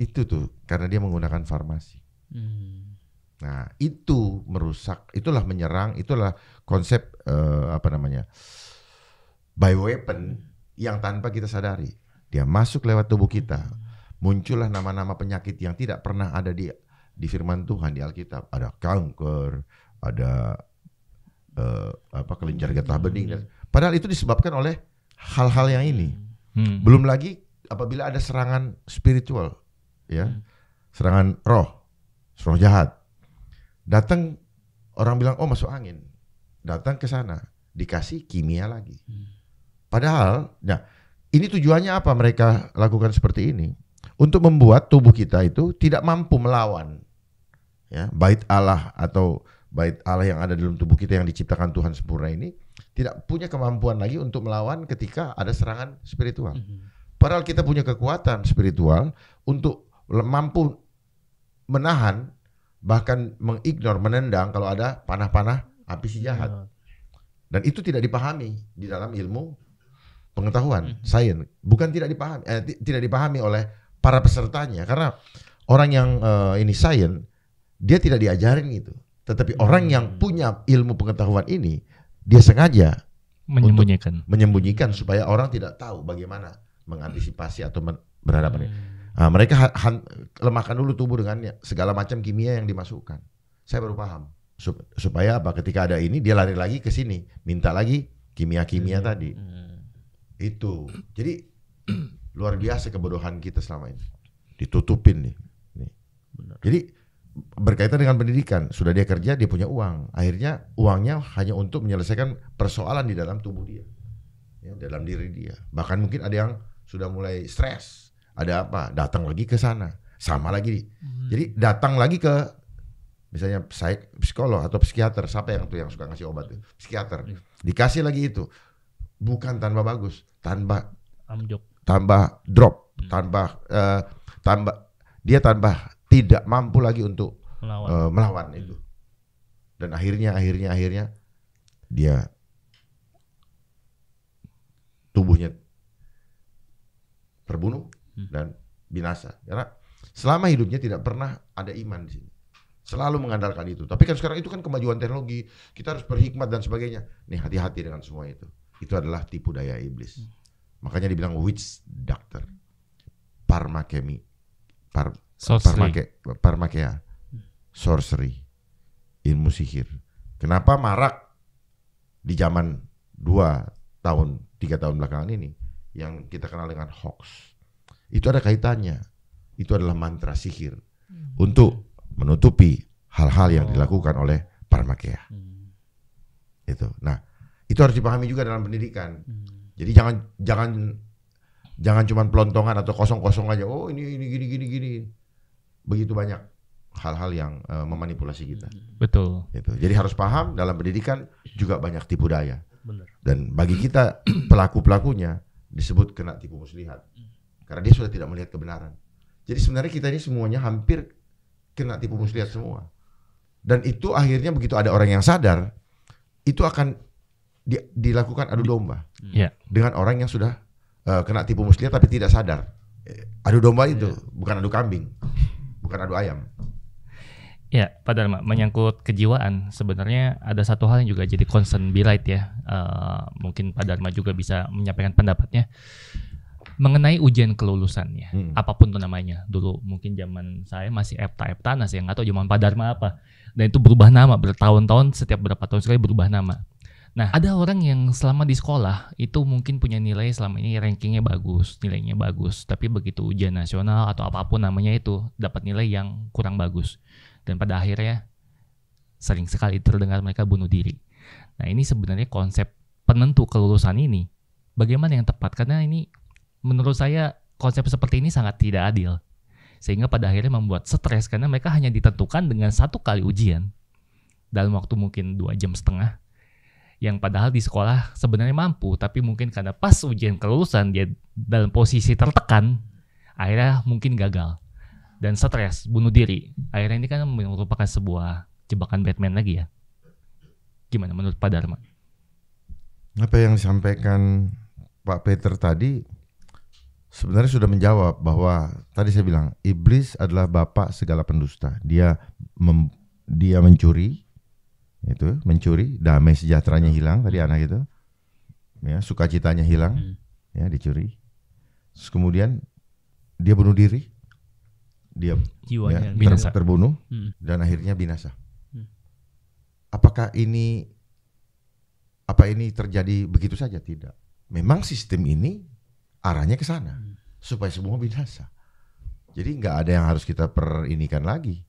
itu tuh karena dia menggunakan farmasi. Hmm. Nah, itu merusak, itulah menyerang, itulah konsep uh, apa namanya? weapon yang tanpa kita sadari. Dia masuk lewat tubuh kita. Muncullah nama-nama penyakit yang tidak pernah ada di di firman Tuhan di Alkitab. Ada kanker, ada uh, apa kelenjar getah bening dan hmm. padahal itu disebabkan oleh hal-hal yang ini. Hmm. Belum lagi apabila ada serangan spiritual ya. Hmm. Serangan roh, roh jahat. Datang orang bilang oh masuk angin. Datang ke sana, dikasih kimia lagi. Hmm. Padahal nah ini tujuannya apa mereka lakukan seperti ini? Untuk membuat tubuh kita itu tidak mampu melawan ya, bait Allah atau bait Allah yang ada dalam tubuh kita yang diciptakan Tuhan sempurna ini tidak punya kemampuan lagi untuk melawan ketika ada serangan spiritual. Mhm. Padahal kita punya kekuatan spiritual untuk mampu menahan bahkan mengignor, menendang kalau ada panah-panah api si jahat. Dan itu tidak dipahami di dalam ilmu pengetahuan, mhm. sains. Bukan tidak dipahami, eh, tidak dipahami oleh para pesertanya karena orang yang uh, ini sains dia tidak diajarin gitu. Tetapi orang yang hmm. punya ilmu pengetahuan ini dia sengaja menyembunyikan menyembunyikan supaya orang tidak tahu bagaimana mengantisipasi atau men berhadapan. Hmm. Nah, mereka lemahkan dulu tubuh dengan segala macam kimia yang dimasukkan. Saya baru paham Sup supaya apa ketika ada ini dia lari lagi ke sini, minta lagi kimia-kimia hmm. tadi. Hmm. Itu. Jadi [CLEARS THROAT] luar biasa kebodohan kita selama ini. Ditutupin nih. nih. Benar. Jadi berkaitan dengan pendidikan. Sudah dia kerja, dia punya uang. Akhirnya uangnya hanya untuk menyelesaikan persoalan di dalam tubuh dia, ya, dalam diri dia. Bahkan mungkin ada yang sudah mulai stres, ada apa? Datang lagi ke sana, sama lagi. Hmm. Jadi datang lagi ke misalnya psik psikolog atau psikiater, siapa yang tuh yang suka ngasih obat tuh? Psikiater. Iya. Dikasih lagi itu. Bukan tanpa bagus, tanpa Tambah drop, hmm. tambah uh, eh, tambah dia tambah tidak mampu lagi untuk melawan, uh, melawan hmm. itu. Dan akhirnya akhirnya akhirnya dia tubuhnya terbunuh hmm. dan binasa karena selama hidupnya tidak pernah ada iman di sini. Selalu mengandalkan itu. Tapi kan sekarang itu kan kemajuan teknologi, kita harus berhikmat dan sebagainya. Nih hati-hati dengan semua itu. Itu adalah tipu daya iblis. Hmm. Makanya dibilang witch doctor. Parmakemi. Par, Sorcery. Parmake, parmakea. Sorcery. Ilmu sihir. Kenapa marak di zaman dua tahun, tiga tahun belakangan ini yang kita kenal dengan hoax. Itu ada kaitannya. Itu adalah mantra sihir hmm. untuk menutupi hal-hal yang oh. dilakukan oleh parmakea. Hmm. Itu. Nah, itu harus dipahami juga dalam pendidikan. Hmm. Jadi jangan jangan jangan cuma pelontongan atau kosong-kosong aja. Oh, ini ini gini gini gini begitu banyak hal-hal yang uh, memanipulasi kita. Hmm. Betul. Gitu. Jadi harus paham dalam pendidikan juga banyak tipu daya. Benar. Dan bagi kita [CLEARS THROAT] pelaku-pelakunya disebut kena tipu muslihat. Hmm. Karena dia sudah tidak melihat kebenaran. Jadi sebenarnya kita ini semuanya hampir kena tipu muslihat semua. Dan itu akhirnya begitu ada orang yang sadar, itu akan di, dilakukan adu domba. Yeah. Dengan orang yang sudah uh, kena tipu muslihat tapi tidak sadar. Eh, adu domba itu yeah. bukan adu kambing bukan adu ayam. Ya, Pak Dharma, menyangkut kejiwaan, sebenarnya ada satu hal yang juga jadi concern Bilight ya. Uh, mungkin Pak Dharma juga bisa menyampaikan pendapatnya mengenai ujian kelulusannya, hmm. apapun tuh namanya. Dulu mungkin zaman saya masih EPTA EPTANAS ya, nggak tahu zaman Pak Dharma apa. Dan itu berubah nama bertahun-tahun, setiap berapa tahun sekali berubah nama. Nah, ada orang yang selama di sekolah itu mungkin punya nilai selama ini rankingnya bagus, nilainya bagus, tapi begitu ujian nasional atau apapun namanya itu dapat nilai yang kurang bagus. Dan pada akhirnya sering sekali terdengar mereka bunuh diri. Nah, ini sebenarnya konsep penentu kelulusan ini bagaimana yang tepat karena ini menurut saya konsep seperti ini sangat tidak adil. Sehingga pada akhirnya membuat stres karena mereka hanya ditentukan dengan satu kali ujian dalam waktu mungkin dua jam setengah yang padahal di sekolah sebenarnya mampu tapi mungkin karena pas ujian kelulusan dia dalam posisi tertekan akhirnya mungkin gagal dan stres bunuh diri akhirnya ini kan merupakan sebuah jebakan Batman lagi ya gimana menurut Pak Dharma apa yang disampaikan Pak Peter tadi sebenarnya sudah menjawab bahwa tadi saya bilang iblis adalah bapak segala pendusta dia mem, dia mencuri itu mencuri damai sejahteranya hmm. hilang tadi anak itu ya sukacitanya hilang hmm. ya dicuri terus kemudian dia bunuh diri dia Jiwanya ya, binasa. terbunuh hmm. dan akhirnya binasa hmm. apakah ini apa ini terjadi begitu saja tidak memang sistem ini arahnya ke sana hmm. supaya semua binasa jadi nggak ada yang harus kita perinikan lagi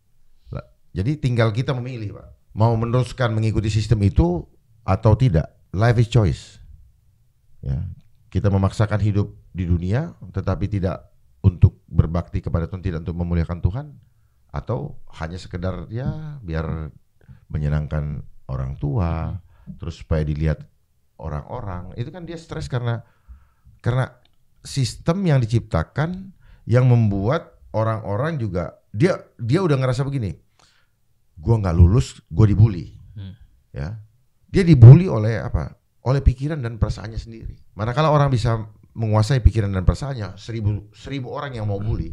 jadi tinggal kita memilih pak mau meneruskan mengikuti sistem itu atau tidak. Life is choice. Ya, kita memaksakan hidup di dunia tetapi tidak untuk berbakti kepada Tuhan, tidak untuk memuliakan Tuhan atau hanya sekedar ya biar menyenangkan orang tua, terus supaya dilihat orang-orang. Itu kan dia stres karena karena sistem yang diciptakan yang membuat orang-orang juga dia dia udah ngerasa begini gue nggak lulus gue dibully hmm. ya dia dibully oleh apa oleh pikiran dan perasaannya sendiri manakala orang bisa menguasai pikiran dan perasaannya seribu seribu orang yang mau bully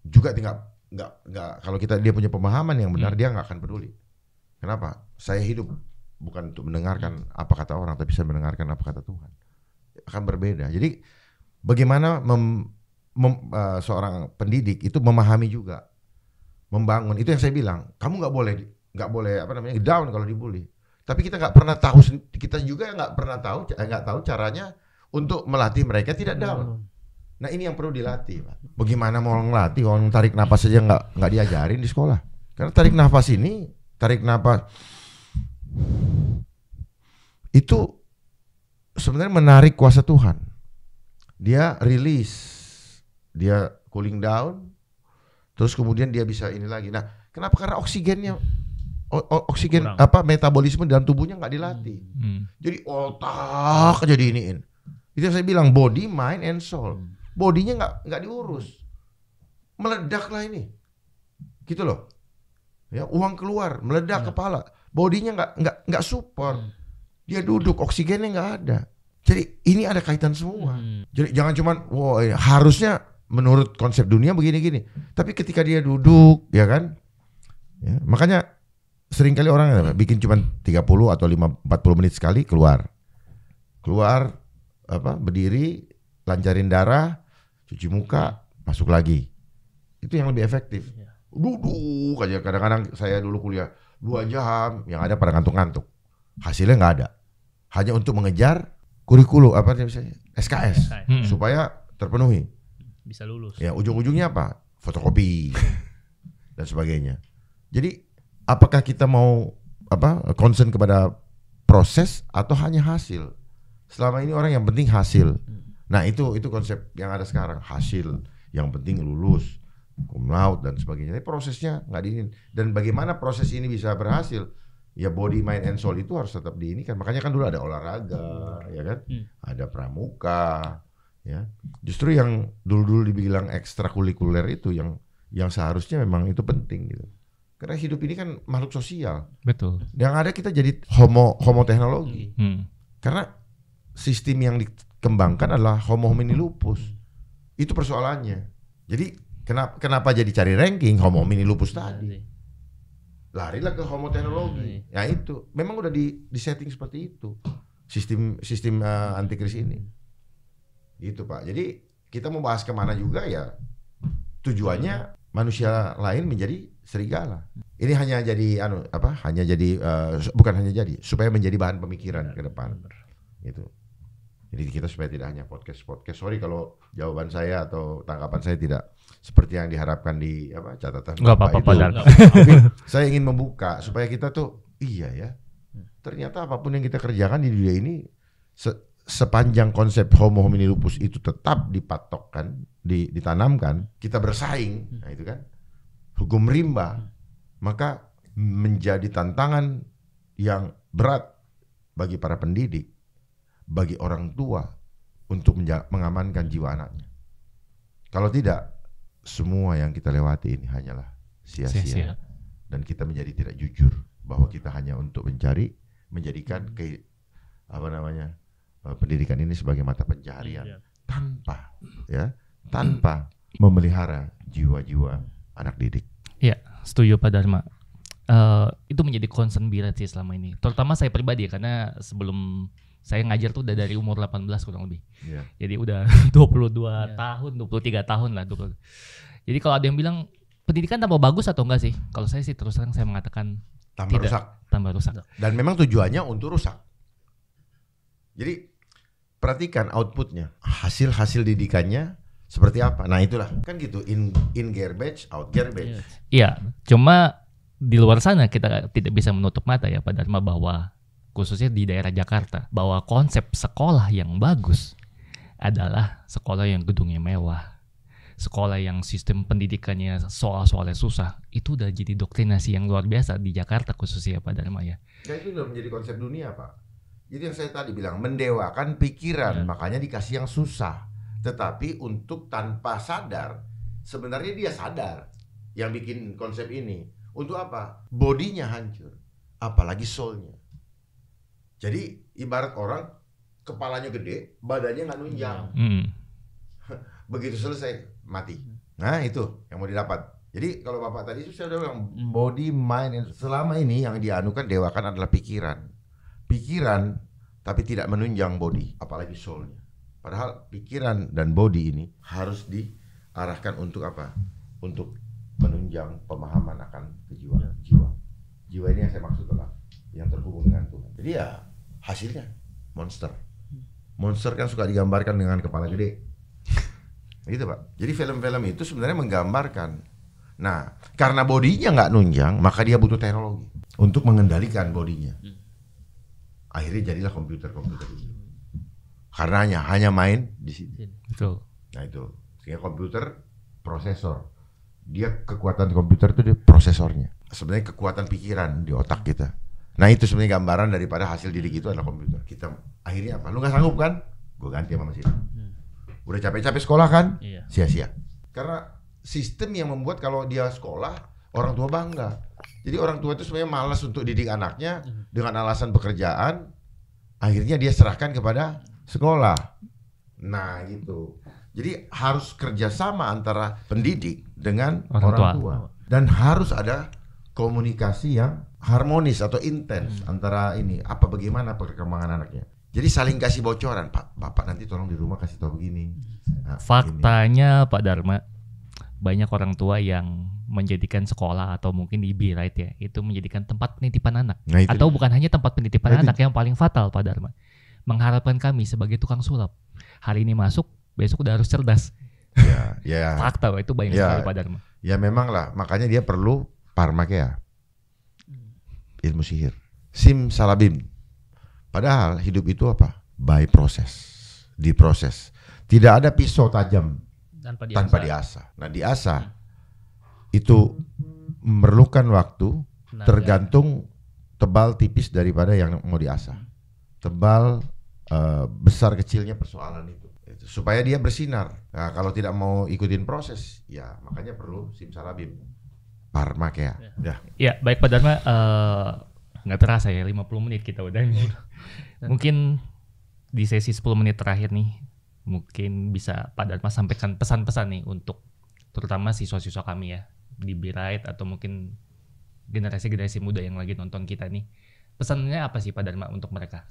juga tinggal nggak nggak kalau kita dia punya pemahaman yang benar hmm. dia nggak akan peduli kenapa saya hidup bukan untuk mendengarkan hmm. apa kata orang tapi saya mendengarkan apa kata Tuhan akan berbeda jadi bagaimana mem, mem, uh, seorang pendidik itu memahami juga membangun itu yang saya bilang kamu nggak boleh nggak boleh apa namanya down kalau dibully tapi kita nggak pernah tahu kita juga nggak pernah tahu eh, nggak tahu caranya untuk melatih mereka tidak down hmm. nah ini yang perlu dilatih Pak. bagaimana mau ngelatih orang tarik nafas saja nggak nggak diajarin di sekolah karena tarik nafas ini tarik nafas itu sebenarnya menarik kuasa Tuhan dia rilis dia cooling down Terus kemudian dia bisa ini lagi. Nah, kenapa? Karena oksigennya o, o, oksigen Kurang. apa metabolisme dalam tubuhnya nggak dilatih. Hmm. Jadi otak jadi iniin. Itu yang saya bilang body, mind, and soul. Hmm. Bodinya nggak nggak diurus, meledaklah ini, gitu loh. Ya uang keluar, meledak hmm. kepala. Bodinya nggak nggak nggak support. Hmm. Dia duduk, oksigennya nggak ada. Jadi ini ada kaitan semua. Hmm. Jadi jangan cuman, wah harusnya menurut konsep dunia begini-gini. Tapi ketika dia duduk, ya kan? Ya, makanya sering kali orang bikin cuma 30 atau 5 40 menit sekali keluar. Keluar apa? Berdiri, lancarin darah, cuci muka, masuk lagi. Itu yang lebih efektif. Iya. Duduk aja kadang-kadang saya dulu kuliah dua jam yang ada pada ngantuk-ngantuk. Hasilnya nggak ada. Hanya untuk mengejar kurikulum apa namanya SKS, Hmm. supaya terpenuhi bisa lulus. Ya ujung-ujungnya apa? Fotokopi [LAUGHS] dan sebagainya. Jadi apakah kita mau apa concern kepada proses atau hanya hasil? Selama ini orang yang penting hasil. Hmm. Nah itu itu konsep yang ada sekarang hasil yang penting lulus cum laude dan sebagainya. Tapi prosesnya nggak diinin dan bagaimana proses ini bisa berhasil? Ya body, mind, and soul itu harus tetap ini kan. Makanya kan dulu ada olahraga, ya kan? Hmm. Ada pramuka, ya justru yang dulu-dulu dibilang ekstrakurikuler itu yang yang seharusnya memang itu penting gitu karena hidup ini kan makhluk sosial betul yang ada kita jadi homo homo teknologi hmm. hmm. karena sistem yang dikembangkan adalah homo homini lupus itu persoalannya jadi kenapa kenapa jadi cari ranking homo homini lupus iya tadi larilah ke homo teknologi iya ya itu memang udah di, di setting seperti itu sistem sistem uh, antikris ini Gitu Pak. Jadi kita mau bahas kemana juga ya tujuannya manusia lain menjadi serigala. Ini hanya jadi anu apa? Hanya jadi uh, bukan hanya jadi supaya menjadi bahan pemikiran ke depan. Gitu. Jadi kita supaya tidak hanya podcast podcast. Sorry kalau jawaban saya atau tangkapan saya tidak seperti yang diharapkan di apa catatan. Enggak apa-apa Saya ingin membuka supaya kita tuh iya ya. Ternyata apapun yang kita kerjakan di dunia ini sepanjang konsep homo homini lupus itu tetap dipatokkan, ditanamkan, kita bersaing, hmm. nah itu kan hukum rimba, hmm. maka menjadi tantangan yang berat bagi para pendidik, bagi orang tua untuk mengamankan jiwa anaknya. Kalau tidak, semua yang kita lewati ini hanyalah sia-sia dan kita menjadi tidak jujur bahwa kita hanya untuk mencari menjadikan hmm. ke apa namanya Eh, pendidikan ini sebagai mata pencaharian iya. tanpa ya tanpa memelihara jiwa-jiwa anak didik. Iya, setuju Pak Dharma. Uh, itu menjadi concern Biret sih selama ini. Terutama saya pribadi ya, karena sebelum saya ngajar tuh udah dari umur 18 kurang lebih. Iya. Jadi udah 22 [LAUGHS] iya. tahun, 23 tahun lah. 20. Jadi kalau ada yang bilang pendidikan tambah bagus atau enggak sih? Kalau saya sih terus terang saya mengatakan tambah tidak, rusak. Tambah rusak. Dan memang tujuannya untuk rusak. Jadi perhatikan outputnya, hasil-hasil didikannya seperti apa. Nah itulah kan gitu in in garbage out garbage. Iya. iya, cuma di luar sana kita tidak bisa menutup mata ya Pak Dharma bahwa khususnya di daerah Jakarta bahwa konsep sekolah yang bagus adalah sekolah yang gedungnya mewah, sekolah yang sistem pendidikannya soal-soalnya susah itu udah jadi doktrinasi yang luar biasa di Jakarta khususnya ya Pak Dharma ya. Nah, itu udah menjadi konsep dunia Pak jadi yang saya tadi bilang mendewakan pikiran, ya. makanya dikasih yang susah. Tetapi untuk tanpa sadar, sebenarnya dia sadar yang bikin konsep ini. Untuk apa? Bodinya hancur, apalagi soulnya. Jadi ibarat orang kepalanya gede, badannya nggak nunjang. Ya. Hmm. [LAUGHS] Begitu selesai mati. Nah itu yang mau didapat. Jadi kalau bapak tadi itu saya udah bilang body mind selama ini yang dianukan dewakan adalah pikiran pikiran tapi tidak menunjang body, apalagi soulnya. Padahal pikiran dan body ini harus diarahkan untuk apa? Untuk menunjang pemahaman akan kejiwaan. Ya. Jiwa. Jiwa ini yang saya maksud adalah yang terhubung dengan Tuhan. Jadi ya hasilnya monster. Monster kan suka digambarkan dengan kepala gede. Gitu pak. Jadi film-film itu sebenarnya menggambarkan. Nah, karena bodinya nggak nunjang, maka dia butuh teknologi untuk mengendalikan bodinya. Hmm akhirnya jadilah komputer-komputer itu karena hanya hanya main di sini. Betul. Nah itu sehingga komputer prosesor dia kekuatan komputer itu dia prosesornya sebenarnya kekuatan pikiran di otak kita. Nah itu sebenarnya gambaran daripada hasil diri itu adalah komputer. Kita akhirnya apa? Lu nggak sanggup kan? Gue ganti sama mesin. Hmm. Udah capek-capek sekolah kan? Iya. Sia-sia. Karena sistem yang membuat kalau dia sekolah orang tua bangga jadi orang tua itu sebenarnya malas untuk didik anaknya hmm. dengan alasan pekerjaan, akhirnya dia serahkan kepada sekolah. Nah gitu. Jadi harus kerjasama antara pendidik dengan orang, orang tua. tua dan harus ada komunikasi yang harmonis atau intens hmm. antara ini apa bagaimana perkembangan anaknya. Jadi saling kasih bocoran, Pak. Bapak nanti tolong di rumah kasih tahu begini. Nah, Faktanya begini. Pak Dharma banyak orang tua yang menjadikan sekolah atau mungkin be right ya itu menjadikan tempat penitipan anak nah, itu. atau bukan hanya tempat penitipan nah, anak yang paling fatal Pak Dharma mengharapkan kami sebagai tukang sulap hari ini masuk besok udah harus cerdas ya ya [LAUGHS] fakta itu banyak ya, sekali Pak Dharma ya memang lah makanya dia perlu parmakea ilmu sihir sim salabim padahal hidup itu apa by proses diproses tidak ada pisau tajam tanpa diasah. Tanpa diasa. Nah, diasah hmm. itu memerlukan waktu Tenaga. tergantung tebal tipis daripada yang mau diasah. Hmm. Tebal uh, besar kecilnya persoalan itu supaya dia bersinar. Nah, kalau tidak mau ikutin proses, ya makanya perlu simsalabim. Parmak ya. Ya, ya baik Pak Dharma, eh, nggak uh, terasa ya 50 menit kita udah. [LAUGHS] Mungkin di sesi 10 menit terakhir nih mungkin bisa Pak Dharma sampaikan pesan-pesan nih untuk terutama siswa-siswa kami ya di Birait atau mungkin generasi-generasi muda yang lagi nonton kita nih. Pesannya apa sih Pak Dharma untuk mereka?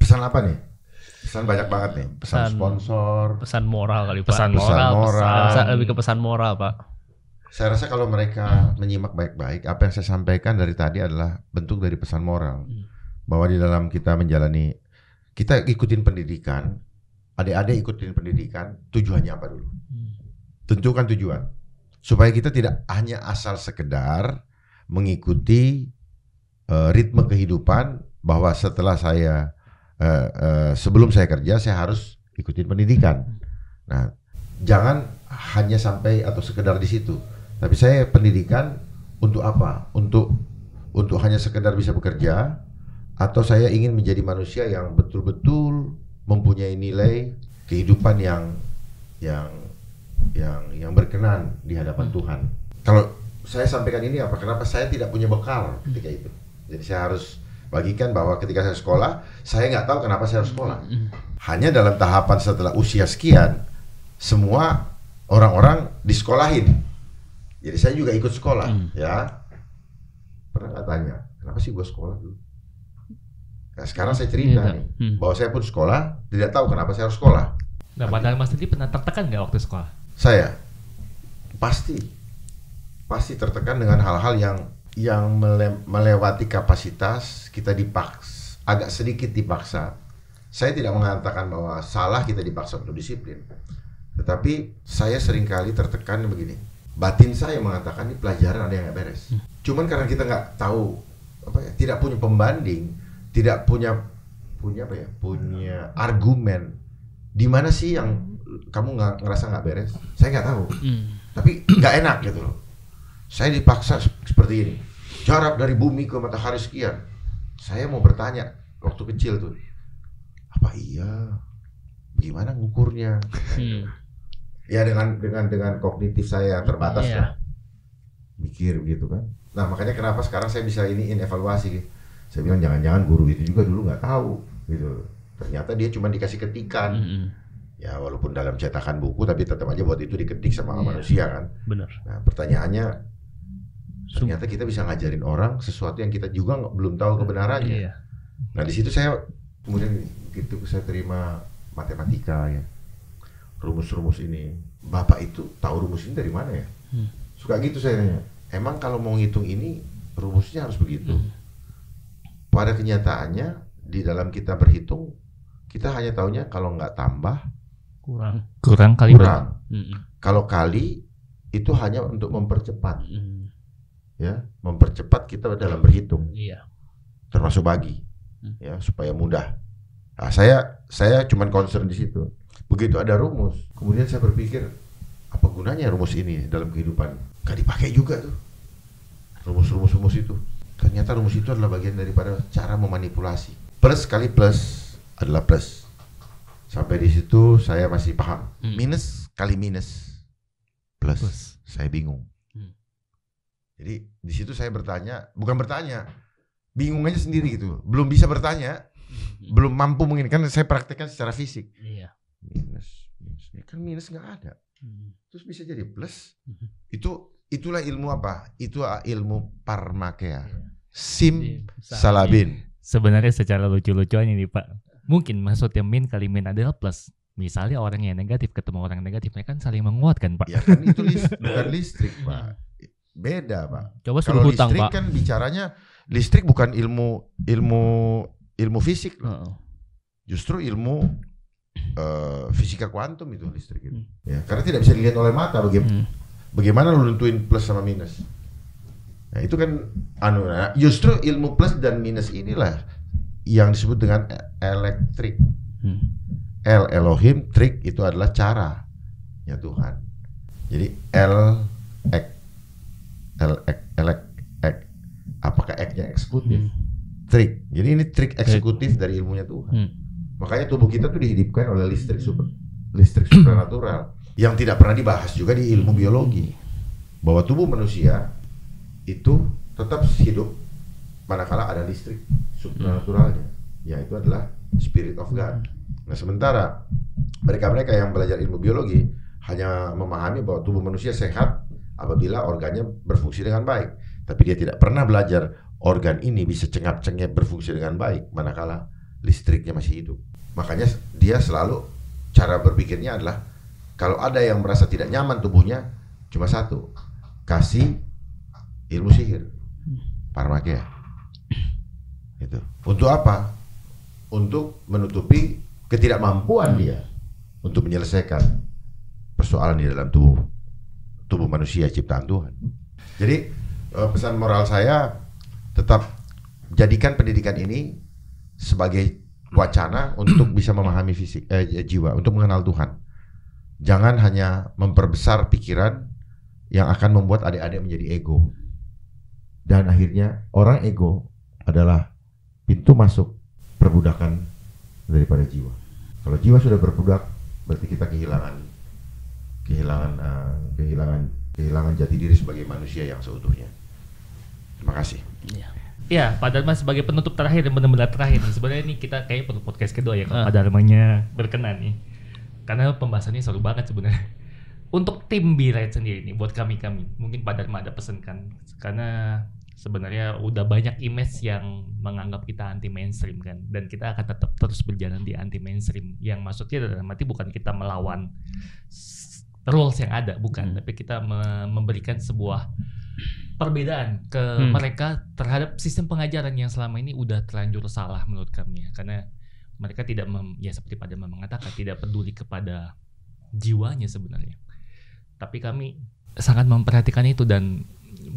Pesan apa nih? pesan banyak banget nih pesan, pesan sponsor pesan moral kali pak. pesan, pesan moral, pesan lebih ke pesan moral pak saya rasa kalau mereka menyimak baik-baik apa yang saya sampaikan dari tadi adalah bentuk dari pesan moral hmm. bahwa di dalam kita menjalani kita ikutin pendidikan adik-adik ikutin pendidikan, tujuannya apa dulu? Hmm. Tentukan tujuan. Supaya kita tidak hanya asal sekedar mengikuti uh, ritme kehidupan bahwa setelah saya uh, uh, sebelum saya kerja saya harus ikutin pendidikan. Nah, jangan hanya sampai atau sekedar di situ. Tapi saya pendidikan untuk apa? Untuk untuk hanya sekedar bisa bekerja atau saya ingin menjadi manusia yang betul-betul mempunyai nilai kehidupan yang yang yang yang berkenan di hadapan hmm. Tuhan. Kalau saya sampaikan ini apa kenapa saya tidak punya bekal ketika itu. Jadi saya harus bagikan bahwa ketika saya sekolah, saya nggak tahu kenapa saya harus sekolah. Hmm, hmm. Hanya dalam tahapan setelah usia sekian, semua orang-orang disekolahin. Jadi saya juga ikut sekolah, ya. Pernah nggak tanya, kenapa sih gue sekolah dulu? Nah, sekarang saya cerita ya, nih, hmm. bahwa saya pun sekolah, tidak tahu kenapa saya harus sekolah. Nah, padahal Mas Didi pernah tertekan nggak waktu sekolah? Saya pasti pasti tertekan dengan hal-hal yang yang mele melewati kapasitas kita dipaksa agak sedikit dipaksa. Saya tidak mengatakan bahwa salah kita dipaksa untuk disiplin. Tetapi saya seringkali tertekan begini. Batin saya mengatakan ini pelajaran ada yang nggak beres. Hmm. Cuman karena kita nggak tahu apa ya, tidak punya pembanding, tidak punya punya apa ya punya argumen di mana sih yang kamu nggak ngerasa nggak beres saya nggak tahu hmm. tapi nggak enak gitu loh saya dipaksa seperti ini jarak dari bumi ke matahari sekian saya mau bertanya waktu kecil tuh apa iya gimana ngukurnya hmm. ya dengan dengan dengan kognitif saya yang terbatas yeah. Iya. mikir gitu kan nah makanya kenapa sekarang saya bisa ini ini evaluasi gitu saya bilang jangan-jangan guru itu juga dulu nggak tahu gitu ternyata dia cuma dikasih ketikan mm -hmm. ya walaupun dalam cetakan buku tapi tetap aja buat itu diketik sama yeah. manusia kan benar nah pertanyaannya ternyata kita bisa ngajarin orang sesuatu yang kita juga belum tahu kebenarannya yeah. nah di situ saya kemudian gitu saya terima matematika ya rumus-rumus ini bapak itu tahu rumus ini dari mana ya hmm. suka gitu saya nanya emang kalau mau ngitung ini rumusnya harus begitu hmm pada kenyataannya di dalam kita berhitung kita hanya tahunya kalau nggak tambah kurang kurang kali kurang mm. kalau kali itu hanya untuk mempercepat mm. ya mempercepat kita dalam berhitung iya. termasuk bagi mm. ya supaya mudah nah, saya saya cuma concern di situ begitu ada rumus kemudian saya berpikir apa gunanya rumus ini dalam kehidupan gak dipakai juga tuh rumus-rumus rumus itu Ternyata rumus itu adalah bagian daripada cara memanipulasi. Plus kali plus adalah plus. Sampai di situ saya masih paham. Hmm. Minus kali minus plus, plus. saya bingung. Hmm. Jadi di situ saya bertanya, bukan bertanya, bingung aja sendiri gitu. Belum bisa bertanya, hmm. belum mampu mungkin kan saya praktekkan secara fisik. Iya. Minus, minus. Ya kan minus nggak ada. Hmm. Terus bisa jadi plus. Hmm. Itu Itulah ilmu apa? Itu ah, ilmu parmakea. Iya. Sim salabin. Sebenarnya secara lucu-lucuan ini Pak, mungkin maksudnya min kali min adalah plus. Misalnya orang yang negatif ketemu orang negatif mereka kan saling menguatkan Pak. Ya kan itu list, [LAUGHS] bukan listrik Pak. Beda Pak. Coba Kalau hutang, listrik Pak. kan bicaranya listrik bukan ilmu ilmu ilmu fisik. Uh -uh. Justru ilmu uh, fisika kuantum itu listrik itu. Hmm. Ya, karena tidak bisa dilihat oleh mata bagaimana. Hmm bagaimana lo nentuin plus sama minus nah itu kan anu nah, justru ilmu plus dan minus inilah yang disebut dengan elektrik hmm. El Elohim trik itu adalah cara ya Tuhan jadi El ek El ek elek ek apakah eknya eksekutif hmm. trik jadi ini trik eksekutif dari ilmunya Tuhan hmm. makanya tubuh kita tuh dihidupkan oleh listrik super listrik supernatural yang tidak pernah dibahas juga di ilmu biologi bahwa tubuh manusia itu tetap hidup manakala ada listrik supernaturalnya hmm. yaitu adalah spirit of God. Hmm. Nah sementara mereka-mereka yang belajar ilmu biologi hanya memahami bahwa tubuh manusia sehat apabila organnya berfungsi dengan baik. Tapi dia tidak pernah belajar organ ini bisa cengap-cengap berfungsi dengan baik manakala listriknya masih hidup. Makanya dia selalu cara berpikirnya adalah kalau ada yang merasa tidak nyaman tubuhnya, cuma satu, kasih ilmu sihir, parmakia. Itu. Untuk apa? Untuk menutupi ketidakmampuan dia untuk menyelesaikan persoalan di dalam tubuh tubuh manusia ciptaan Tuhan. Jadi e, pesan moral saya tetap jadikan pendidikan ini sebagai wacana untuk bisa memahami fisik eh, jiwa untuk mengenal Tuhan. Jangan hanya memperbesar pikiran yang akan membuat adik-adik menjadi ego. Dan akhirnya orang ego adalah pintu masuk perbudakan daripada jiwa. Kalau jiwa sudah berbudak, berarti kita kehilangan kehilangan uh, kehilangan kehilangan jati diri sebagai manusia yang seutuhnya. Terima kasih. Ya. Ya, Pak Dharma sebagai penutup terakhir dan benar-benar terakhir nih. Sebenarnya ini kita kayaknya perlu podcast kedua ya kalau uh. Pak ah. Dharmanya berkenan nih karena pembahasannya seru banget sebenarnya. [LAUGHS] Untuk tim b sendiri ini buat kami-kami, mungkin pada ada pesan kan? Karena sebenarnya udah banyak image yang menganggap kita anti mainstream kan dan kita akan tetap terus berjalan di anti mainstream yang maksudnya dalam arti bukan kita melawan rules yang ada bukan hmm. tapi kita me memberikan sebuah perbedaan ke hmm. mereka terhadap sistem pengajaran yang selama ini udah terlanjur salah menurut kami ya. karena mereka tidak mem, ya seperti pada mengatakan tidak peduli kepada jiwanya sebenarnya. Tapi kami sangat memperhatikan itu dan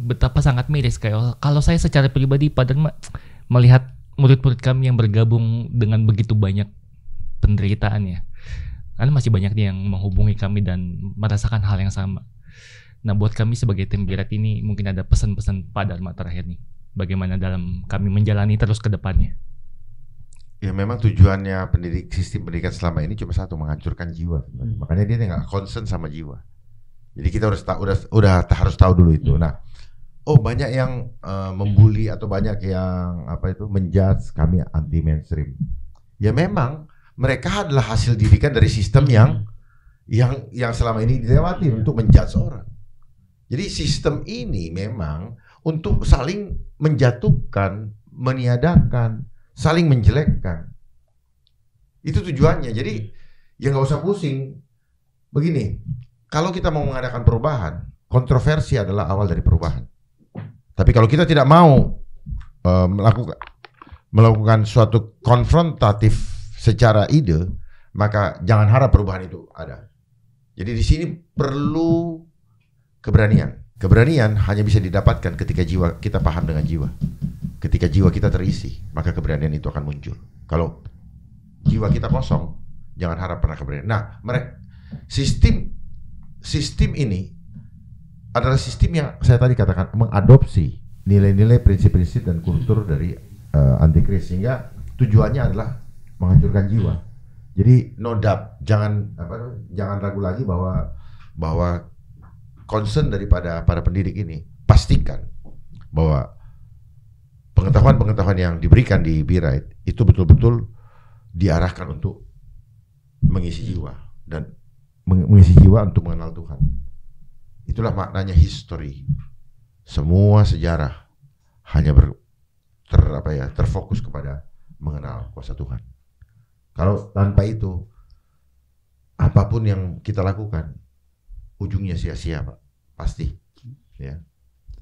betapa sangat miris kayak kalau saya secara pribadi pada melihat murid-murid kami yang bergabung dengan begitu banyak penderitaannya. Karena masih banyak yang menghubungi kami dan merasakan hal yang sama. Nah, buat kami sebagai tim Birat ini mungkin ada pesan-pesan pada Dharma terakhir nih. Bagaimana dalam kami menjalani terus ke depannya? Ya memang tujuannya pendidik sistem pendidikan selama ini cuma satu menghancurkan jiwa. Hmm. Makanya dia nggak concern sama jiwa. Jadi kita harus tahu udah udah harus tahu dulu itu. Hmm. Nah, oh banyak yang uh, membuli atau banyak yang apa itu menjudge kami anti mainstream. Ya memang mereka adalah hasil didikan dari sistem hmm. yang yang yang selama ini dilewati hmm. untuk menjudge orang. Jadi sistem ini memang untuk saling menjatuhkan, meniadakan, saling menjelekkan. Itu tujuannya. Hmm. Jadi ya nggak usah pusing. Begini, kalau kita mau mengadakan perubahan, kontroversi adalah awal dari perubahan. Tapi kalau kita tidak mau uh, melakukan melakukan suatu konfrontatif secara ide, maka jangan harap perubahan itu ada. Jadi di sini perlu keberanian. Keberanian hanya bisa didapatkan ketika jiwa kita paham dengan jiwa. Ketika jiwa kita terisi, maka keberanian itu akan muncul. Kalau jiwa kita kosong, jangan harap pernah keberanian. Nah, mereka sistem sistem ini adalah sistem yang saya tadi katakan mengadopsi nilai-nilai, prinsip-prinsip dan kultur dari uh, antikris sehingga tujuannya adalah menghancurkan jiwa. Jadi no doubt, jangan apa jangan ragu lagi bahwa bahwa concern daripada para pendidik ini pastikan bahwa pengetahuan-pengetahuan yang diberikan di Birait itu betul-betul diarahkan untuk mengisi jiwa dan mengisi jiwa untuk mengenal Tuhan. Itulah maknanya history. Semua sejarah hanya ber, ter, apa ya, terfokus kepada mengenal kuasa Tuhan. Kalau tanpa itu, apapun yang kita lakukan, ujungnya sia-sia, Pak. Pasti. Ya.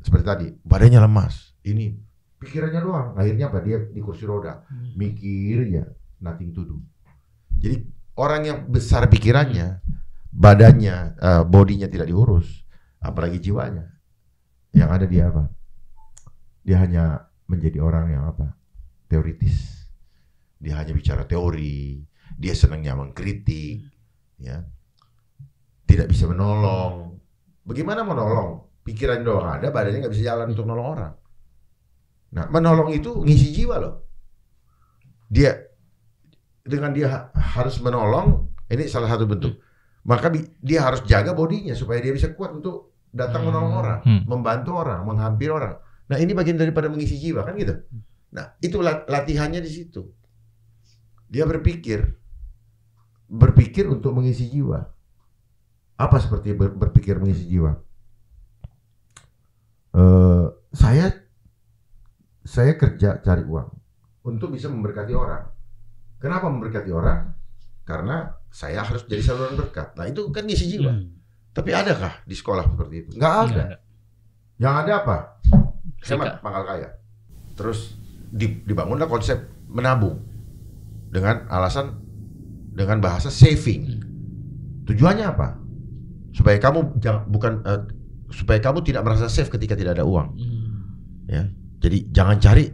Seperti tadi, badannya lemas. Ini pikirannya doang akhirnya apa dia di kursi roda hmm. mikirnya nothing to do jadi orang yang besar pikirannya badannya uh, bodinya tidak diurus apalagi jiwanya yang ada dia apa dia hanya menjadi orang yang apa teoritis dia hanya bicara teori dia senangnya mengkritik hmm. ya tidak bisa menolong bagaimana menolong pikiran doang ada badannya nggak bisa jalan untuk nolong orang Nah, menolong itu ngisi jiwa loh. Dia dengan dia harus menolong, ini salah satu bentuk. Maka dia harus jaga bodinya supaya dia bisa kuat untuk datang hmm. menolong orang, hmm. membantu orang, menghampiri orang. Nah, ini bagian daripada mengisi jiwa kan gitu. Hmm. Nah, itu latihannya di situ. Dia berpikir berpikir untuk mengisi jiwa. Apa seperti berpikir mengisi jiwa? Uh, saya saya kerja cari uang untuk bisa memberkati orang. Kenapa memberkati orang? Karena saya harus jadi saluran berkat. Nah itu kan ngisi jiwa. Hmm. Tapi adakah di sekolah seperti itu? Enggak ada. Iya. ada. Yang ada apa? Hemat pangkal kaya. Terus dibangunlah konsep menabung dengan alasan dengan bahasa saving. Hmm. Tujuannya apa? Supaya kamu jangan bukan uh, supaya kamu tidak merasa safe ketika tidak ada uang. Hmm. Ya jadi jangan cari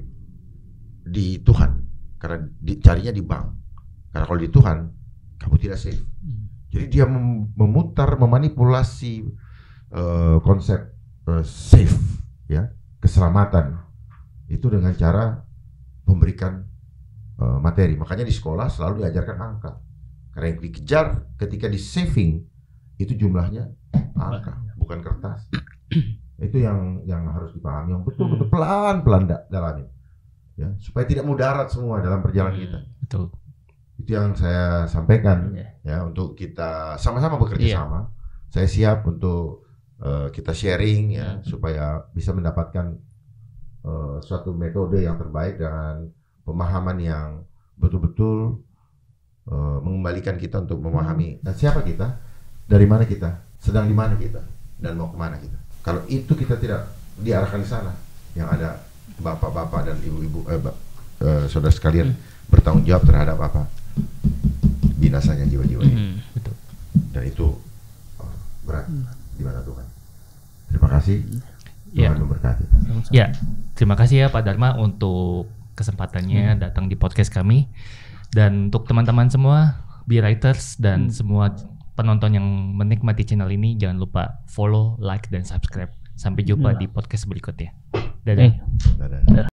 di Tuhan karena carinya di bank. Karena kalau di Tuhan kamu tidak safe. Hmm. Jadi dia memutar, memanipulasi uh, konsep uh, safe ya, keselamatan itu dengan cara memberikan uh, materi. Makanya di sekolah selalu diajarkan angka. Karena yang dikejar ketika di saving itu jumlahnya angka, bukan kertas. [CLEARS THROAT] itu yang yang harus dipahami yang betul betul hmm. pelan pelan dalamnya, ya supaya tidak mudarat semua dalam perjalanan hmm, kita betul itu yang saya sampaikan yeah. ya untuk kita sama-sama bekerja yeah. sama saya siap untuk uh, kita sharing ya hmm. supaya bisa mendapatkan uh, suatu metode yang terbaik dengan pemahaman yang betul-betul uh, mengembalikan kita untuk memahami nah, siapa kita dari mana kita sedang di mana kita dan mau kemana kita kalau itu kita tidak diarahkan di sana, yang ada bapak-bapak dan ibu-ibu eh, eh, saudara sekalian hmm. bertanggung jawab terhadap apa binasanya jiwa-jiwa ini. Hmm. Betul. Gitu. Dan itu oh, berat hmm. di mana Tuhan. Terima kasih. Ya. memberkati. Ya, terima kasih ya Pak Dharma untuk kesempatannya hmm. datang di podcast kami dan untuk teman-teman semua, be writers dan hmm. semua penonton yang menikmati channel ini jangan lupa follow, like dan subscribe. Sampai jumpa iya. di podcast berikutnya. Dadah. Eh. Dadah. Dadah.